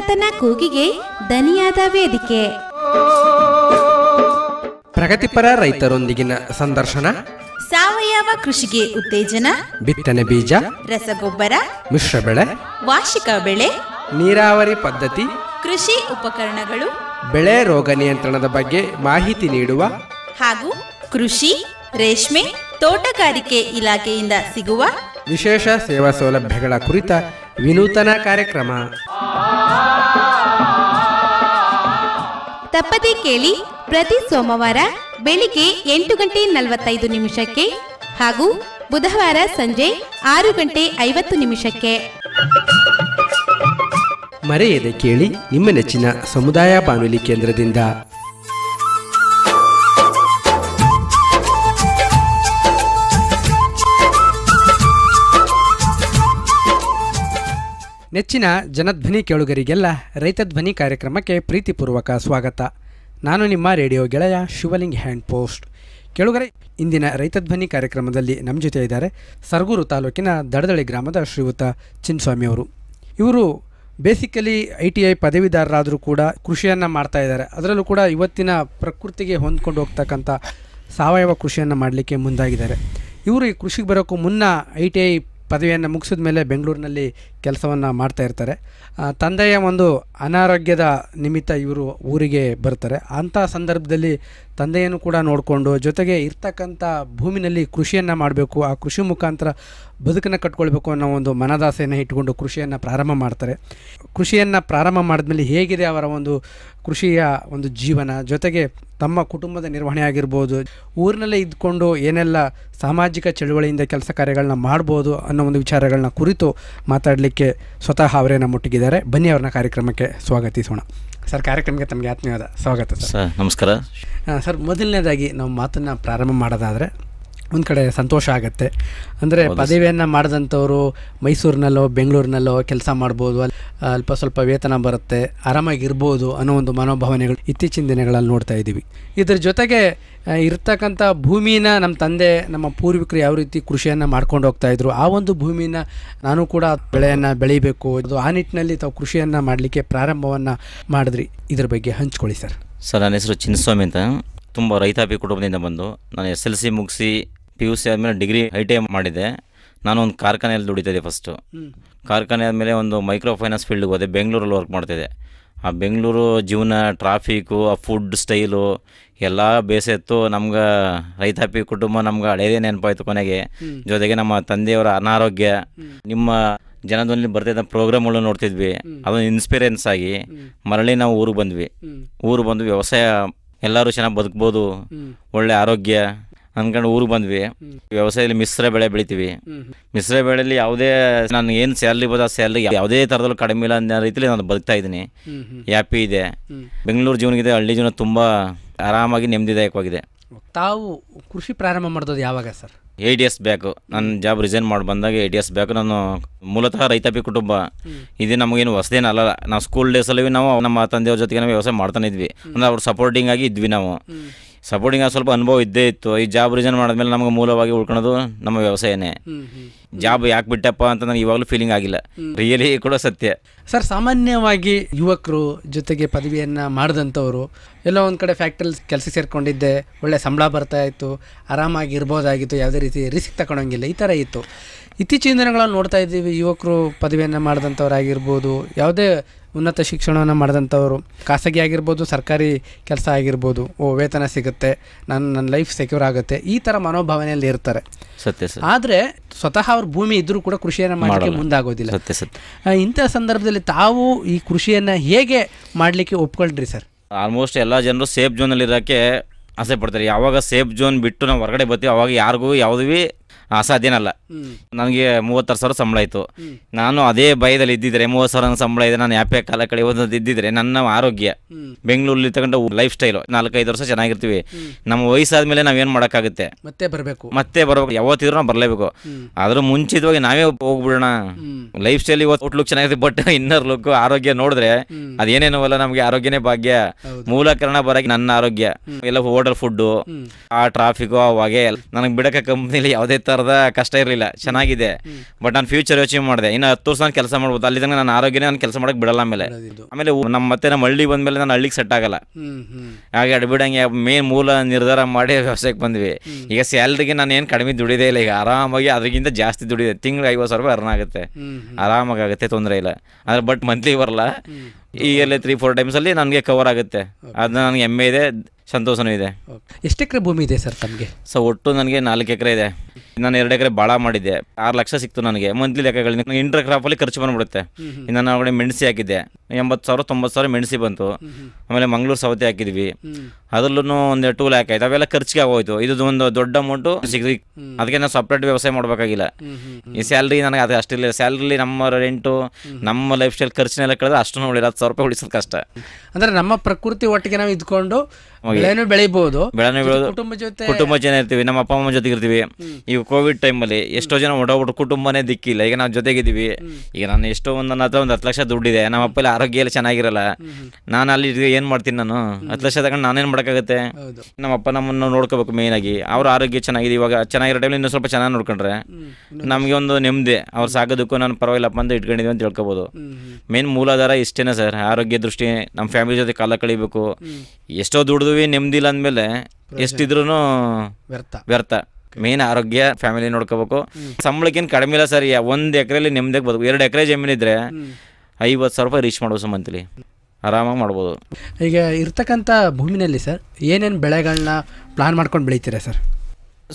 ಸನಾತನ ಕೂಗಿಗೆ ದನಿಯಾದ ವೇದಿಕೆ ಪ್ರಗತಿಪರ ರೈತರೊಂದಿಗಿನ ಸಂದರ್ಶನ ಸಾವಯವ ಕೃಷಿಗೆ ಉತ್ತೇಜನ ಬಿತ್ತನೆ ಬೀಜ ರಸಗೊಬ್ಬರ ಮಿಶ್ರ ಬೆಳೆ ವಾರ್ಷಿಕ ಬೆಳೆ ನೀರಾವರಿ ಪದ್ಧತಿ ಕೃಷಿ ಉಪಕರಣಗಳು ಬೆಳೆ ರೋಗ ನಿಯಂತ್ರಣದ ಬಗ್ಗೆ ಮಾಹಿತಿ ನೀಡುವ ಹಾಗೂ ಕೃಷಿ ರೇಷ್ಮೆ ತೋಟಗಾರಿಕೆ ಇಲಾಖೆಯಿಂದ ಸಿಗುವ ವಿಶೇಷ ಸೇವಾ ಸೌಲಭ್ಯಗಳ ಕುರಿತ ವಿನೂತನ ಕಾರ್ಯಕ್ರಮ ತಪ್ಪದೇ ಕೇಳಿ ಪ್ರತಿ ಸೋಮವಾರ ಬೆಳಿಗ್ಗೆ ಎಂಟು ಗಂಟೆ ನಲವತ್ತೈದು ನಿಮಿಷಕ್ಕೆ ಹಾಗೂ ಬುಧವಾರ ಸಂಜೆ ಆರು ಗಂಟೆ ಐವತ್ತು ನಿಮಿಷಕ್ಕೆ ಮರೆಯದೆ ಕೇಳಿ ನಿಮ್ಮ ನೆಚ್ಚಿನ ಸಮುದಾಯ ಬಾನುಲಿ ಕೇಂದ್ರದಿಂದ ನೆಚ್ಚಿನ ಜನಧ್ವನಿ ಕೇಳುಗರಿಗೆಲ್ಲ ರೈತ ಧ್ವನಿ ಕಾರ್ಯಕ್ರಮಕ್ಕೆ ಪ್ರೀತಿಪೂರ್ವಕ ಸ್ವಾಗತ ನಾನು ನಿಮ್ಮ ರೇಡಿಯೋ ಗೆಳೆಯ ಶಿವಲಿಂಗ್ ಹ್ಯಾಂಡ್ ಪೋಸ್ಟ್ ಕೇಳುಗರೆ ಇಂದಿನ ರೈತಧ್ವನಿ ಕಾರ್ಯಕ್ರಮದಲ್ಲಿ ನಮ್ಮ ಜೊತೆ ಇದ್ದಾರೆ ಸರ್ಗೂರು ತಾಲೂಕಿನ ದಡದಳಿ ಗ್ರಾಮದ ಶ್ರೀಯುತ ಅವರು ಇವರು ಬೇಸಿಕಲಿ ಐ ಟಿ ಐ ಪದವೀಧಾರರಾದರೂ ಕೂಡ ಕೃಷಿಯನ್ನು ಮಾಡ್ತಾ ಇದ್ದಾರೆ ಅದರಲ್ಲೂ ಕೂಡ ಇವತ್ತಿನ ಪ್ರಕೃತಿಗೆ ಹೊಂದ್ಕೊಂಡು ಹೋಗ್ತಕ್ಕಂಥ ಸಾವಯವ ಕೃಷಿಯನ್ನು ಮಾಡಲಿಕ್ಕೆ ಮುಂದಾಗಿದ್ದಾರೆ ಇವರು ಈ ಕೃಷಿಗೆ ಬರೋಕ್ಕೂ ಮುನ್ನ ಐ ಟಿ ಐ ಪದವಿಯನ್ನು ಮುಗಿಸಿದ ಮೇಲೆ ಬೆಂಗಳೂರಿನಲ್ಲಿ ಕೆಲಸವನ್ನು ಮಾಡ್ತಾ ಇರ್ತಾರೆ ತಂದೆಯ ಒಂದು ಅನಾರೋಗ್ಯದ ನಿಮಿತ್ತ ಇವರು ಊರಿಗೆ ಬರ್ತಾರೆ ಅಂಥ ಸಂದರ್ಭದಲ್ಲಿ ತಂದೆಯನ್ನು ಕೂಡ ನೋಡಿಕೊಂಡು ಜೊತೆಗೆ ಇರ್ತಕ್ಕಂಥ ಭೂಮಿನಲ್ಲಿ ಕೃಷಿಯನ್ನು ಮಾಡಬೇಕು ಆ ಕೃಷಿ ಮುಖಾಂತರ ಬದುಕನ್ನು ಕಟ್ಕೊಳ್ಬೇಕು ಅನ್ನೋ ಒಂದು ಮನದಾಸೆಯನ್ನು ಇಟ್ಟುಕೊಂಡು ಕೃಷಿಯನ್ನು ಪ್ರಾರಂಭ ಮಾಡ್ತಾರೆ ಕೃಷಿಯನ್ನು ಪ್ರಾರಂಭ ಮಾಡಿದ್ಮೇಲೆ ಹೇಗಿದೆ ಅವರ ಒಂದು ಕೃಷಿಯ ಒಂದು ಜೀವನ ಜೊತೆಗೆ ತಮ್ಮ ಕುಟುಂಬದ ನಿರ್ವಹಣೆ ಆಗಿರ್ಬೋದು ಊರಿನಲ್ಲೇ ಇದ್ದುಕೊಂಡು ಏನೆಲ್ಲ ಸಾಮಾಜಿಕ ಚಳುವಳಿಯಿಂದ ಕೆಲಸ ಕಾರ್ಯಗಳನ್ನ ಮಾಡ್ಬೋದು ಅನ್ನೋ ಒಂದು ವಿಚಾರಗಳನ್ನ ಕುರಿತು ಮಾತಾಡಲಿಕ್ಕೆ ಸ್ವತಃ ಅವರೇ ಮುಟ್ಟಿಗಿದ್ದಾರೆ ಬನ್ನಿ ಅವ್ರನ್ನ ಕಾರ್ಯಕ್ರಮಕ್ಕೆ ಸ್ವಾಗತಿಸೋಣ ಸರ್ ಕಾರ್ಯಕ್ರಮಕ್ಕೆ ತಮಗೆ ಆತ್ಮೀಯವಾದ ಸ್ವಾಗತ ಸರ್ ನಮಸ್ಕಾರ ಸರ್ ಮೊದಲನೇದಾಗಿ ನಾವು ಮಾತನ್ನು ಪ್ರಾರಂಭ ಮಾಡೋದಾದರೆ ಒಂದು ಕಡೆ ಸಂತೋಷ ಆಗುತ್ತೆ ಅಂದರೆ ಪದವಿಯನ್ನು ಮಾಡಿದಂಥವ್ರು ಮೈಸೂರಿನಲ್ಲೋ ಬೆಂಗಳೂರಿನಲ್ಲೋ ಕೆಲಸ ಮಾಡ್ಬೋದು ಅಲ್ಲಿ ಅಲ್ಪ ಸ್ವಲ್ಪ ವೇತನ ಬರುತ್ತೆ ಆರಾಮಾಗಿರ್ಬೋದು ಅನ್ನೋ ಒಂದು ಮನೋಭಾವನೆಗಳು ಇತ್ತೀಚಿನ ದಿನಗಳಲ್ಲಿ ನೋಡ್ತಾ ಇದ್ದೀವಿ ಇದ್ರ ಜೊತೆಗೆ ಇರ್ತಕ್ಕಂಥ ಭೂಮಿನ ನಮ್ಮ ತಂದೆ ನಮ್ಮ ಪೂರ್ವಿಕರು ಯಾವ ರೀತಿ ಕೃಷಿಯನ್ನು ಮಾಡ್ಕೊಂಡು ಹೋಗ್ತಾ ಇದ್ರು ಆ ಒಂದು ಭೂಮಿನ ನಾನು ಕೂಡ ಬೆಳೆಯನ್ನು ಬೆಳಿಬೇಕು ಅದು ಆ ನಿಟ್ಟಿನಲ್ಲಿ ತಾವು ಕೃಷಿಯನ್ನು ಮಾಡಲಿಕ್ಕೆ ಪ್ರಾರಂಭವನ್ನು ಮಾಡಿದ್ರಿ ಇದ್ರ ಬಗ್ಗೆ ಹಂಚ್ಕೊಳ್ಳಿ ಸರ್ ಸರ್ ನನ್ನ ಹೆಸರು ಚಿನ್ನಸ್ವಾಮಿ ಅಂತ ತುಂಬ ರೈತಾಪಿ ಕುಟುಂಬದಿಂದ ಬಂದು ನಾನು ಎಸ್ ಎಲ್ ಸಿ ಮುಗಿಸಿ ಪಿ ಯು ಸಿ ಆದಮೇಲೆ ಡಿಗ್ರಿ ಐ ಟಿ ಐ ಮಾಡಿದೆ ನಾನು ಒಂದು ಕಾರ್ಖಾನೆಯಲ್ಲಿ ದುಡಿತಿದ್ದೆ ಫಸ್ಟು ಕಾರ್ಖಾನೆ ಆದಮೇಲೆ ಒಂದು ಮೈಕ್ರೋ ಫೈನಾನ್ಸ್ ಫೀಲ್ಡ್ಗೆ ಹೋದೆ ಬೆಂಗಳೂರಲ್ಲಿ ವರ್ಕ್ ಮಾಡ್ತಿದ್ದೆ ಆ ಬೆಂಗಳೂರು ಜೀವನ ಟ್ರಾಫಿಕ್ಕು ಆ ಫುಡ್ ಸ್ಟೈಲು ಎಲ್ಲ ಬೇಸತ್ತು ನಮ್ಗೆ ರೈತಾಪಿ ಕುಟುಂಬ ನಮ್ಗೆ ಹಳೇದೇ ನೆನಪಾಯ್ತು ಕೊನೆಗೆ ಜೊತೆಗೆ ನಮ್ಮ ತಂದೆಯವರ ಅನಾರೋಗ್ಯ ನಿಮ್ಮ ಜನದಲ್ಲಿ ಬರ್ತಿದ್ದ ಪ್ರೋಗ್ರಾಮ್ಗಳು ನೋಡ್ತಿದ್ವಿ ಅದೊಂದು ಇನ್ಸ್ಪಿರೆನ್ಸ್ ಆಗಿ ಮರಳಿ ನಾವು ಊರು ಬಂದ್ವಿ ಊರು ಬಂದು ವ್ಯವಸಾಯ ಎಲ್ಲರೂ ಚೆನ್ನಾಗಿ ಬದುಕ್ಬೋದು ಒಳ್ಳೆ ಆರೋಗ್ಯ ಅನ್ಕೊಂಡು ಊರಿಗೆ ಬಂದ್ವಿ ವ್ಯವಸಾಯದಲ್ಲಿ ಮಿಶ್ರ ಬೆಳೆ ಬೆಳಿತೀವಿ ಮಿಶ್ರ ಬೆಳೆಯಲ್ಲಿ ಯಾವುದೇ ನಾನು ಏನು ಸ್ಯಾಲ್ರಿ ಬದ ಸ್ಯಾಲ್ರಿ ಯಾವುದೇ ಥರದಲ್ಲೂ ಕಡಿಮೆ ಇಲ್ಲ ಅನ್ನೋ ರೀತಿಯಲ್ಲಿ ನಾನು ಬದುಕ್ತಾ ಇದ್ದೀನಿ ಹ್ಯಾಪಿ ಇದೆ ಬೆಂಗಳೂರು ಜೀವನಗಿದೆ ಹಳ್ಳಿ ಜೀವನ ತುಂಬ ಆರಾಮಾಗಿ ನೆಮ್ಮದಿದಾಯಕವಾಗಿದೆ ತಾವು ಕೃಷಿ ಪ್ರಾರಂಭ ಮಾಡೋದು ಯಾವಾಗ ಸರ್ ಎ ಡಿ ಎಸ್ ಬ್ಯಾಕು ನನ್ನ ಜಾಬ್ ರಿಸೈನ್ ಮಾಡಿ ಬಂದಾಗ ಎ ಡಿ ಎಸ್ ಬ್ಯಾಕು ನಾನು ಮೂಲತಃ ರೈತಾಪಿ ಕುಟುಂಬ ಇದು ನಮಗೇನು ಹೊಸದೇನಲ್ಲ ನಾವು ಸ್ಕೂಲ್ ಡೇಸಲ್ಲಿ ನಾವು ನಮ್ಮ ತಂದೆಯವ್ರ ಜೊತೆಗೆ ನಾವು ವ್ಯವಸಾಯ ಮಾಡ್ತಾನೆ ಇದ್ವಿ ಅಂದ್ರೆ ಅವ್ರು ಸಪೋರ್ಟಿಂಗ್ ಆಗಿ ಇದ್ವಿ ನಾವು ಸಪೋರ್ಟಿಂಗ್ ಸ್ವಲ್ಪ ಅನುಭವ ಇದ್ದೇ ಇತ್ತು ಈ ಜಾಬ್ ರಿಜನ್ ಮಾಡಿದ್ಮೇಲೆ ನಮಗೆ ಮೂಲವಾಗಿ ಉಳ್ಕೊಳೋದು ನಮ್ಮ ವ್ಯವಸಾಯನೇ ಜಾಬ್ ಯಾಕೆ ಬಿಟ್ಟಪ್ಪ ಅಂತ ನನಗೆ ಇವಾಗಲೂ ಫೀಲಿಂಗ್ ಆಗಿಲ್ಲ ರಿಯಲಿ ಕೂಡ ಸತ್ಯ ಸರ್ ಸಾಮಾನ್ಯವಾಗಿ ಯುವಕರು ಜೊತೆಗೆ ಪದವಿಯನ್ನ ಮಾಡಿದಂಥವ್ರು ಎಲ್ಲೋ ಒಂದು ಕಡೆ ಫ್ಯಾಕ್ಟ್ರಿ ಕೆಲಸ ಸೇರ್ಕೊಂಡಿದ್ದೆ ಒಳ್ಳೆ ಸಂಬಳ ಬರ್ತಾ ಇತ್ತು ಆರಾಮಾಗಿ ಇರ್ಬೋದಾಗಿತ್ತು ಯಾವುದೇ ರೀತಿ ರಿಸ್ಕ್ ತಗೊಳಂಗಿಲ್ಲ ಈ ಥರ ಇತ್ತು ಇತ್ತೀಚಿನ ದಿನಗಳಲ್ಲಿ ನೋಡ್ತಾ ಇದ್ದೀವಿ ಯುವಕರು ಪದವಿಯನ್ನು ಮಾಡಿದಂಥವ್ರು ಆಗಿರ್ಬೋದು ಯಾವುದೇ ಉನ್ನತ ಶಿಕ್ಷಣವನ್ನು ಮಾಡಿದಂಥವರು ಖಾಸಗಿ ಆಗಿರ್ಬೋದು ಸರ್ಕಾರಿ ಕೆಲಸ ಆಗಿರ್ಬೋದು ಓ ವೇತನ ಸಿಗುತ್ತೆ ನನ್ನ ನನ್ನ ಲೈಫ್ ಸೆಕ್ಯೂರ್ ಆಗುತ್ತೆ ಈ ಥರ ಮನೋಭಾವನೆಯಲ್ಲಿ ಇರ್ತಾರೆ ಸತ್ಯ ಸರ್ ಆದರೆ ಸ್ವತಃ ಅವ್ರ ಭೂಮಿ ಇದ್ದರೂ ಕೂಡ ಕೃಷಿಯನ್ನು ಮಾಡಲಿಕ್ಕೆ ಮುಂದಾಗೋದಿಲ್ಲ ಸತ್ಯ ಸತ್ಯ ಇಂಥ ಸಂದರ್ಭದಲ್ಲಿ ತಾವು ಈ ಕೃಷಿಯನ್ನು ಹೇಗೆ ಮಾಡಲಿಕ್ಕೆ ಒಪ್ಕೊಳ್ಳ್ರಿ ಸರ್ ಆಲ್ಮೋಸ್ಟ್ ಎಲ್ಲ ಜನರು ಸೇಫ್ ಜೋನಲ್ಲಿ ಇರೋಕ್ಕೆ ಆಸೆ ಪಡ್ತಾರೆ ಯಾವಾಗ ಸೇಫ್ ಜೋನ್ ಬಿಟ್ಟು ನಾವು ಹೊರಗಡೆ ಬರ್ತೀವಿ ಅವಾಗ ಯಾರಿಗೂ ಯಾವುದೂ ಅಸಾಧ್ಯನಲ್ಲ ನನಗೆ ಮೂವತ್ತಾರು ಸಾವಿರ ಸಂಬಳ ಇತ್ತು ನಾನು ಅದೇ ಭಯದಲ್ಲಿ ಇದ್ದಿದ್ರೆ ಮೂವತ್ತು ಸಾವಿರ ಸಂಬಳ ಇದೆ ನಾನು ಯಾಪೆ ಕಾಲ ಕಡೆ ಒಂದೊಂದು ಇದ್ದಿದ್ರೆ ನನ್ನ ಆರೋಗ್ಯ ಬೆಂಗಳೂರಲ್ಲಿ ತಗೊಂಡ ಲೈಫ್ ಸ್ಟೈಲ್ ನಾಲ್ಕೈದು ವರ್ಷ ಚೆನ್ನಾಗಿರ್ತೀವಿ ನಮ್ಮ ವಯಸ್ಸಾದ್ಮೇಲೆ ಮೇಲೆ ಏನು ಮಾಡೋಕ್ಕಾಗುತ್ತೆ ಮತ್ತೆ ಬರಬೇಕು ಮತ್ತೆ ಬರಬೇಕು ಯಾವತ್ತಿದ್ರು ನಾವು ಬರಲೇಬೇಕು ಅದ್ರ ಮುಂಚಿತವಾಗಿ ನಾವೇ ಹೋಗ್ಬಿಡೋಣ ಲೈಫ್ ಸ್ಟೈಲ್ ಇವತ್ತು ಲುಕ್ ಚೆನ್ನಾಗಿದೆ ಬಟ್ ಇನ್ನರ್ ಲುಕ್ ಆರೋಗ್ಯ ನೋಡಿದ್ರೆ ಅಲ್ಲ ನಮಗೆ ಆರೋಗ್ಯನೇ ಭಾಗ್ಯ ಮೂಲ ಕಾರಣ ಬರೋಕೆ ನನ್ನ ಆರೋಗ್ಯ ಎಲ್ಲ ಹೋಟೆಲ್ ಫುಡ್ಡು ಆ ಟ್ರಾಫಿಕ್ ಆ ಹೊಗೆ ನನಗೆ ಬಿಡಕ್ಕೆ ಕಂಪ್ನಿಲಿ ಯಾವುದೇ ಥರ ಥರದ ಕಷ್ಟ ಇರಲಿಲ್ಲ ಚೆನ್ನಾಗಿದೆ ಬಟ್ ನಾನು ಫ್ಯೂಚರ್ ಯೋಚನೆ ಮಾಡಿದೆ ಇನ್ನು ಹತ್ತು ವರ್ಷ ನಾನು ಕೆಲಸ ಮಾಡ್ಬೋದು ಅಲ್ಲಿ ತನಕ ನಾನು ಆರೋಗ್ಯನೇ ನಾನು ಕೆಲಸ ಮಾಡೋಕ್ಕೆ ಬಿಡಲ್ಲ ಆಮೇಲೆ ಆಮೇಲೆ ನಮ್ಮ ಮತ್ತೆ ನಮ್ಮ ಹಳ್ಳಿಗೆ ಬಂದಮೇಲೆ ನಾನು ಹಳ್ಳಿಗೆ ಸೆಟ್ ಆಗಲ್ಲ ಹಾಗೆ ಅಡ್ಬಿಡಂಗೆ ಮೇನ್ ಮೂಲ ನಿರ್ಧಾರ ಮಾಡಿ ವ್ಯವಸಾಯಕ್ಕೆ ಬಂದ್ವಿ ಈಗ ಸ್ಯಾಲ್ರಿಗೆ ನಾನು ಏನು ಕಡಿಮೆ ದುಡಿದೇ ಇಲ್ಲ ಈಗ ಆರಾಮಾಗಿ ಅದಕ್ಕಿಂತ ಜಾಸ್ತಿ ದುಡಿದೆ ತಿಂಗಳು ಐವತ್ತು ಸಾವಿರ ರೂಪಾಯಿ ಅರ್ನ್ ಆಗುತ್ತೆ ಆರಾಮಾಗಿ ಆಗುತ್ತೆ ತೊಂದರೆ ಇಲ್ಲ ಆದರೆ ಬಟ್ ಮಂತ್ಲಿ ಬರಲ್ಲ ಈಗಲೇ ತ್ರೀ ಫೋರ್ ಅಲ್ಲಿ ನನಗೆ ಕವರ್ ಆಗುತ್ತೆ ಅದನ್ನ ನನಗೆ ಹೆಮ್ಮೆ ಇದೆ ಸಂತೋಷನೂ ಇದೆ ಎಷ್ಟು ಎಕರೆ ಭೂಮಿ ಇದೆ ಸರ್ ತಮಗೆ ಸೊ ಒಟ್ಟು ನನಗೆ ನಾಲ್ಕು ಎಕರೆ ಇದೆ ನಾನು ಎರಡು ಎಕರೆ ಭಾಳ ಮಾಡಿದ್ದೆ ಆರು ಲಕ್ಷ ಸಿಕ್ತು ನನಗೆ ಮಂತ್ಲಿ ಲೆಕ್ಕಗಳಿಂದ ನನಗೆ ಇಂಟರ್ ಕ್ರಾಪಲ್ಲಿ ಖರ್ಚು ಬಂದ್ಬಿಡುತ್ತೆ ಇನ್ನು ನಾನು ಒಳಗಡೆ ಮೆಣಸಿ ಹಾಕಿದ್ದೆ ಎಂಬತ್ತು ಸಾವಿರ ತೊಂಬತ್ತು ಸಾವಿರ ಮೆಣಸಿ ಬಂತು ಆಮೇಲೆ ಮಂಗಳೂರು ಸವತೆ ಹಾಕಿದ್ವಿ ಅದ್ರಲ್ಲೂ ಒಂದು ಟೂ ಲ್ಯಾಕ್ ಆಯ್ತು ಅವೆಲ್ಲ ಖರ್ಚಿಗೆ ಆಗೋಯ್ತು ಇದು ಒಂದು ದೊಡ್ಡ ಅಮೌಂಟ್ ಸಿಗ್ರಿ ಅದಕ್ಕೆ ನಾವು ಸಪ್ರೇಟ್ ವ್ಯವಸಾಯ ಮಾಡಬೇಕಾಗಿಲ್ಲ ಈ ಸ್ಯಾಲ್ರಿ ನನಗೆ ಅದು ಅಷ್ಟಿಲ್ಲ ಸ್ಯಾಲ್ರಿ ನಮ್ಮ ರೆಂಟು ನಮ್ಮ ಲೈಫ್ ಸ್ಟೈಲ್ ಖರ್ಚಿನೆಲ್ಲ ಕಳೆದ್ರೆ ಅಷ್ಟು ಉಳಿಲ್ಲ ಹತ್ತು ಸಾವಿರ ರೂಪಾಯಿ ಉಳಿಸೋದು ಕಷ್ಟ ಅಂದ್ರೆ ನಮ್ಮ ಪ್ರಕೃತಿ ಒಟ್ಟಿಗೆ ನಾವು ಇದ್ಕೊಂಡು ಕುಟುಂಬ ಜೊತೆ ಕುಟುಂಬ ಜನ ಇರ್ತೀವಿ ನಮ್ಮ ಅಪ್ಪ ಅಮ್ಮ ಜೊತೆ ಇರ್ತೀವಿ ಈಗ ಕೋವಿಡ್ ಟೈಮಲ್ಲಿ ಎಷ್ಟೋ ಜನ ಒಡೋಬಿಟ್ಟು ಕುಟುಂಬನೇ ದಿಕ್ಕಿಲ್ಲ ಈಗ ನಾವು ಜೊತೆಗಿದ್ದೀವಿ ಈಗ ನಾನು ಎಷ್ಟೋ ಒಂದು ನನ್ನ ಹತ್ರ ಒಂದು ಹತ್ತು ಲಕ್ಷ ದುಡ್ಡಿದೆ ನಮ್ಮ ಅಪ್ಪಲ್ಲಿ ಆರೋಗ್ಯ ಎಲ್ಲ ಚೆನ್ನಾಗಿರಲ್ಲ ನಾನು ಅಲ್ಲಿ ಏನು ಮಾಡ್ತೀನಿ ನಾನು ಹತ್ತು ಲಕ್ಷ ತಗೊಂಡು ನಾನೇನು ಮಾಡೋಕ್ಕಾಗುತ್ತೆ ನಮ್ಮ ಅಪ್ಪ ನಮ್ಮನ್ನು ನೋಡ್ಕೋಬೇಕು ಆಗಿ ಅವ್ರ ಆರೋಗ್ಯ ಚೆನ್ನಾಗಿದೆ ಇವಾಗ ಚೆನ್ನಾಗಿರೋ ಟೈಮ್ ಇನ್ನೂ ಸ್ವಲ್ಪ ಚೆನ್ನಾಗಿ ನೋಡ್ಕೊಂಡ್ರೆ ನಮಗೆ ಒಂದು ನೆಮ್ಮದಿ ಅವ್ರ ಸಾಗೋದಕ್ಕೂ ನಾನು ಪರವಾಗಿಲ್ಲಪ್ಪ ಅಂತ ಇಟ್ಕೊಂಡಿದ್ವಿ ಅಂತ ಹೇಳ್ಕೋಬೋದು ಮೇನ್ ಮೂಲಾಧಾರ ಇಷ್ಟೇನೆ ಸರ್ ಆರೋಗ್ಯ ದೃಷ್ಟಿ ನಮ್ಮ ಫ್ಯಾಮಿಲಿ ಜೊತೆ ಕಾಲ ಕಳಿಬೇಕು ಎಷ್ಟೋ ದುಡ್ದು ನೆಮ್ಮದಿ ನೆಮ್ಮದಿಲ್ಲ ಅಂದಮೇಲೆ ಎಷ್ಟಿದ್ರು ವ್ಯರ್ಥ ವ್ಯರ್ಥ ಮೇನ್ ಆರೋಗ್ಯ ಫ್ಯಾಮಿಲಿ ನೋಡ್ಕೋಬೇಕು ಸಂಬಳಕ್ಕೇನು ಕಡಿಮೆ ಇಲ್ಲ ಸರ್ ಒಂದು ಎಕರೆಲಿ ನೆಮ್ಮದಿಯಾಗಿ ಬದುಕು ಎರಡು ಎಕರೆ ಇದ್ರೆ ಐವತ್ತು ಸಾವಿರ ರೂಪಾಯಿ ರೀಚ್ ಮಾಡ್ಬೋದು ಮಂತ್ಲಿ ಆರಾಮಾಗಿ ಮಾಡ್ಬೋದು ಈಗ ಇರ್ತಕ್ಕಂಥ ಭೂಮಿನಲ್ಲಿ ಸರ್ ಏನೇನು ಬೆಳೆಗಳನ್ನ ಪ್ಲಾನ್ ಮಾಡ್ಕೊಂಡು ಬೆಳಿತೀರಾ ಸರ್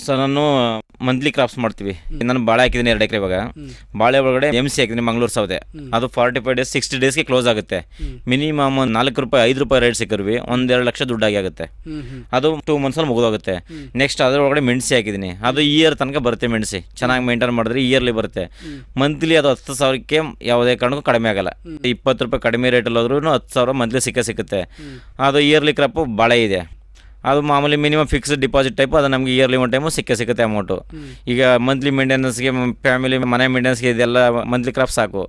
ಸರ್ ನಾನು ಮಂತ್ಲಿ ಕ್ರಾಪ್ಸ್ ಮಾಡ್ತೀವಿ ನಾನು ಬಾಳೆ ಹಾಕಿದ್ದೀನಿ ಎರಡು ಎಕರೆ ಇವಾಗ ಬಾಳೆ ಒಳಗಡೆ ಎಮ್ ಸಿ ಹಾಕಿದ್ದೀನಿ ಮಂಗ್ಳೂರು ಸೌದೆ ಅದು ಫಾರ್ಟಿ ಫೈವ್ ಡೇಸ್ ಸಿಕ್ಸ್ಟಿ ಡೇಸ್ಗೆ ಕ್ಲೋಸ್ ಆಗುತ್ತೆ ಮಿನಿಮಮ್ ಒಂದು ನಾಲ್ಕು ರೂಪಾಯಿ ಐದು ರೂಪಾಯಿ ರೇಟ್ ಸಿಕ್ಕರ್ವಿ ಒಂದೆರಡು ಎರಡು ಲಕ್ಷ ದುಡ್ಡಾಗಿ ಆಗುತ್ತೆ ಅದು ಟೂ ಮಂತ್ಸಲ್ಲಿ ಮುಗಿದೋಗುತ್ತೆ ನೆಕ್ಸ್ಟ್ ಅದರ ಒಳಗಡೆ ಮೆಣಸಿ ಹಾಕಿದ್ದೀನಿ ಅದು ಇಯರ್ ತನಕ ಬರುತ್ತೆ ಮೆಣಸಿ ಚೆನ್ನಾಗಿ ಮೇಂಟೈನ್ ಮಾಡಿದ್ರೆ ಇಯರ್ಲಿ ಬರುತ್ತೆ ಮಂತ್ಲಿ ಅದು ಹತ್ತು ಸಾವಿರಕ್ಕೆ ಯಾವುದೇ ಕಾರಣಕ್ಕೂ ಕಡಿಮೆ ಆಗಲ್ಲ ಇಪ್ಪತ್ತು ರೂಪಾಯಿ ಕಡಿಮೆ ರೇಟಲ್ಲಿ ಹೋದ್ರೂ ಹತ್ತು ಸಾವಿರ ಮಂತ್ಲಿ ಸಿಕ್ಕೇ ಸಿಗುತ್ತೆ ಅದು ಇಯರ್ಲಿ ಕ್ರಾಪು ಬಾಳೆ ಇದೆ ಅದು ಮಾಮೂಲಿ ಮಿನಿಮಮ್ ಫಿಕ್ಸ್ಡ್ ಡಿಪಾಸಿಟ್ ಟೈಪ್ ಅದು ನಮಗೆ ಇಯರ್ಲಿ ಒನ್ ಟೈಮು ಸಿಕ್ಕ ಸಿಗುತ್ತೆ ಅಮೌಂಟು ಈಗ ಮಂತ್ಲಿ ಮೇಂಟೆನೆನ್ಸ್ಗೆ ಫ್ಯಾಮಿಲಿ ಮನೆ ಮೇಂಟೆನೆನ್ಸ್ಗೆ ಇದೆಲ್ಲ ಮಂತ್ಲಿ ಕ್ರಾಪ್ ಸಾಕು